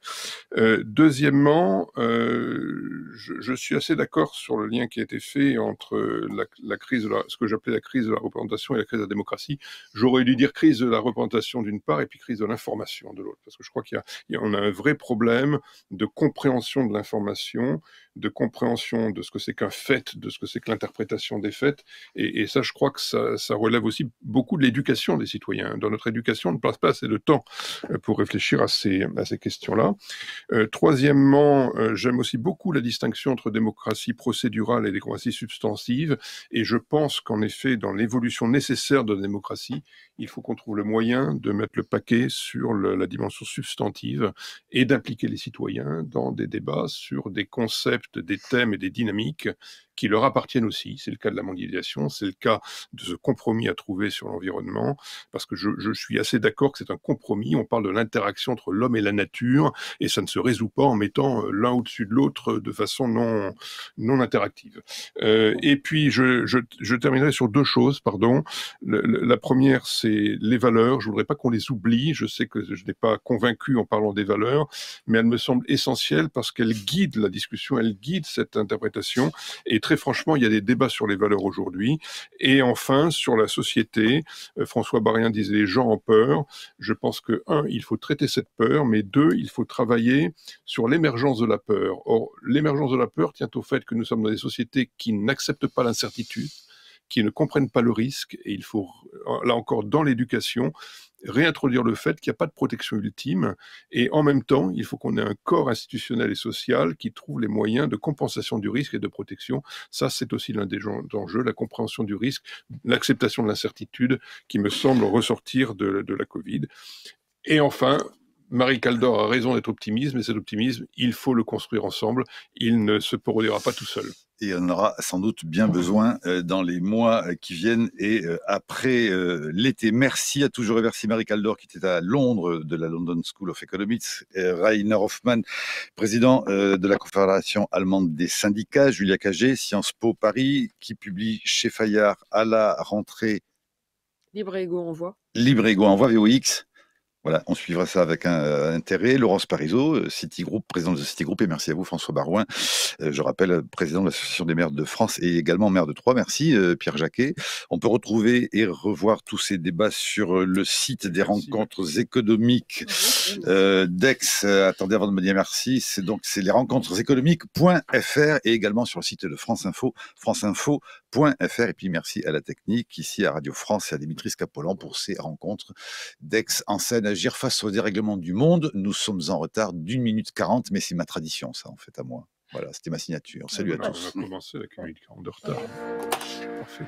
Euh, deuxièmement, euh, je, suis assez d'accord sur le lien qui a été fait entre la, crise, de ce que j'appelais la crise de la représentation et la crise de la démocratie. J'aurais dû dire crise de la représentation d'une part et puis crise de l'information de l'autre, parce que je crois qu'il y, a, on a un vrai problème de compréhension de l'information, de compréhension de ce que c'est qu'un fait, de ce que c'est que l'interprétation des faits, et, ça, je crois que ça relève aussi beaucoup de l'éducation des citoyens Hein, dans notre éducation, on ne passe pas assez de temps euh, pour réfléchir à ces, à ces questions-là. Euh, troisièmement, euh, j'aime aussi beaucoup la distinction entre démocratie procédurale et démocratie substantive, et je pense qu'en effet, dans l'évolution nécessaire de la démocratie, il faut qu'on trouve le moyen de mettre le paquet sur la dimension substantive et d'impliquer les citoyens dans des débats sur des concepts, des thèmes et des dynamiques qui leur appartiennent aussi. C'est le cas de la mondialisation, c'est le cas de ce compromis à trouver sur l'environnement, parce que je, je suis assez d'accord que c'est un compromis. On parle de l'interaction entre l'homme et la nature, et ça ne se résout pas en mettant euh, l'un au-dessus de l'autre euh, de façon non, non interactive. Euh, et puis, je, je, je, terminerai sur deux choses, pardon. le, la première, c'est les valeurs. Je voudrais pas qu'on les oublie. Je sais que je n'ai pas convaincu en parlant des valeurs, mais elles me semblent essentielles parce qu'elles guident la discussion, elles guident cette interprétation. Et très franchement, il y a des débats sur les valeurs aujourd'hui. Et enfin, sur la société, euh, François Barrien disait les gens en peur. Je pense que, un, il faut traiter cette peur, mais deux, il faut travailler sur l'émergence de la peur. Or, l'émergence de la peur tient au fait que nous sommes dans des sociétés qui n'acceptent pas l'incertitude, qui ne comprennent pas le risque. Et il faut, là encore, dans l'éducation, réintroduire le fait qu'il n'y a pas de protection ultime. Et en même temps, il faut qu'on ait un corps institutionnel et social qui trouve les moyens de compensation du risque et de protection. Ça, c'est aussi l'un des enjeux, la compréhension du risque, l'acceptation de l'incertitude qui me semble ressortir de, de la Covid. Et enfin, Marie Caldor a raison d'être optimiste, mais cet optimisme, il faut le construire ensemble. Il ne se produira pas tout seul. Et on aura sans doute bien besoin euh, dans les mois euh, qui viennent et euh, après l'été. Merci à toujours et merci Marie Caldor qui était à Londres de la London School of Economics, Rainer Hoffmann, président de la Confédération allemande des syndicats, Julia Cagé, Sciences Po Paris, qui publie chez Fayard à la rentrée. Libre Ego Envoi. Libre Ego Envoi, VOX. Voilà, on suivra ça avec un, euh, intérêt. Laurence Parisot, euh, Citigroup, président de Group, et merci à vous François Barouin. Euh, je rappelle, président de l'Association des maires de France et également maire de Troyes. Merci Pierre Jacquet. On peut retrouver et revoir tous ces débats sur le site des rencontres économiques DEX. attendez avant de me dire merci, c'est donc c'est les rencontres économiques.fr et également sur le site de France Info, franceinfo.fr. Et puis merci à la technique ici à Radio France et à Dimitris Capolan pour ces rencontres d'ex en scène agir face aux dérèglements du monde. Nous sommes en retard d'une minute quarante, mais c'est ma tradition, ça, en fait, à moi. Voilà, c'était ma signature. Salut ah, à bah, tous. On va commencer avec une minute quarante de retard. Parfait.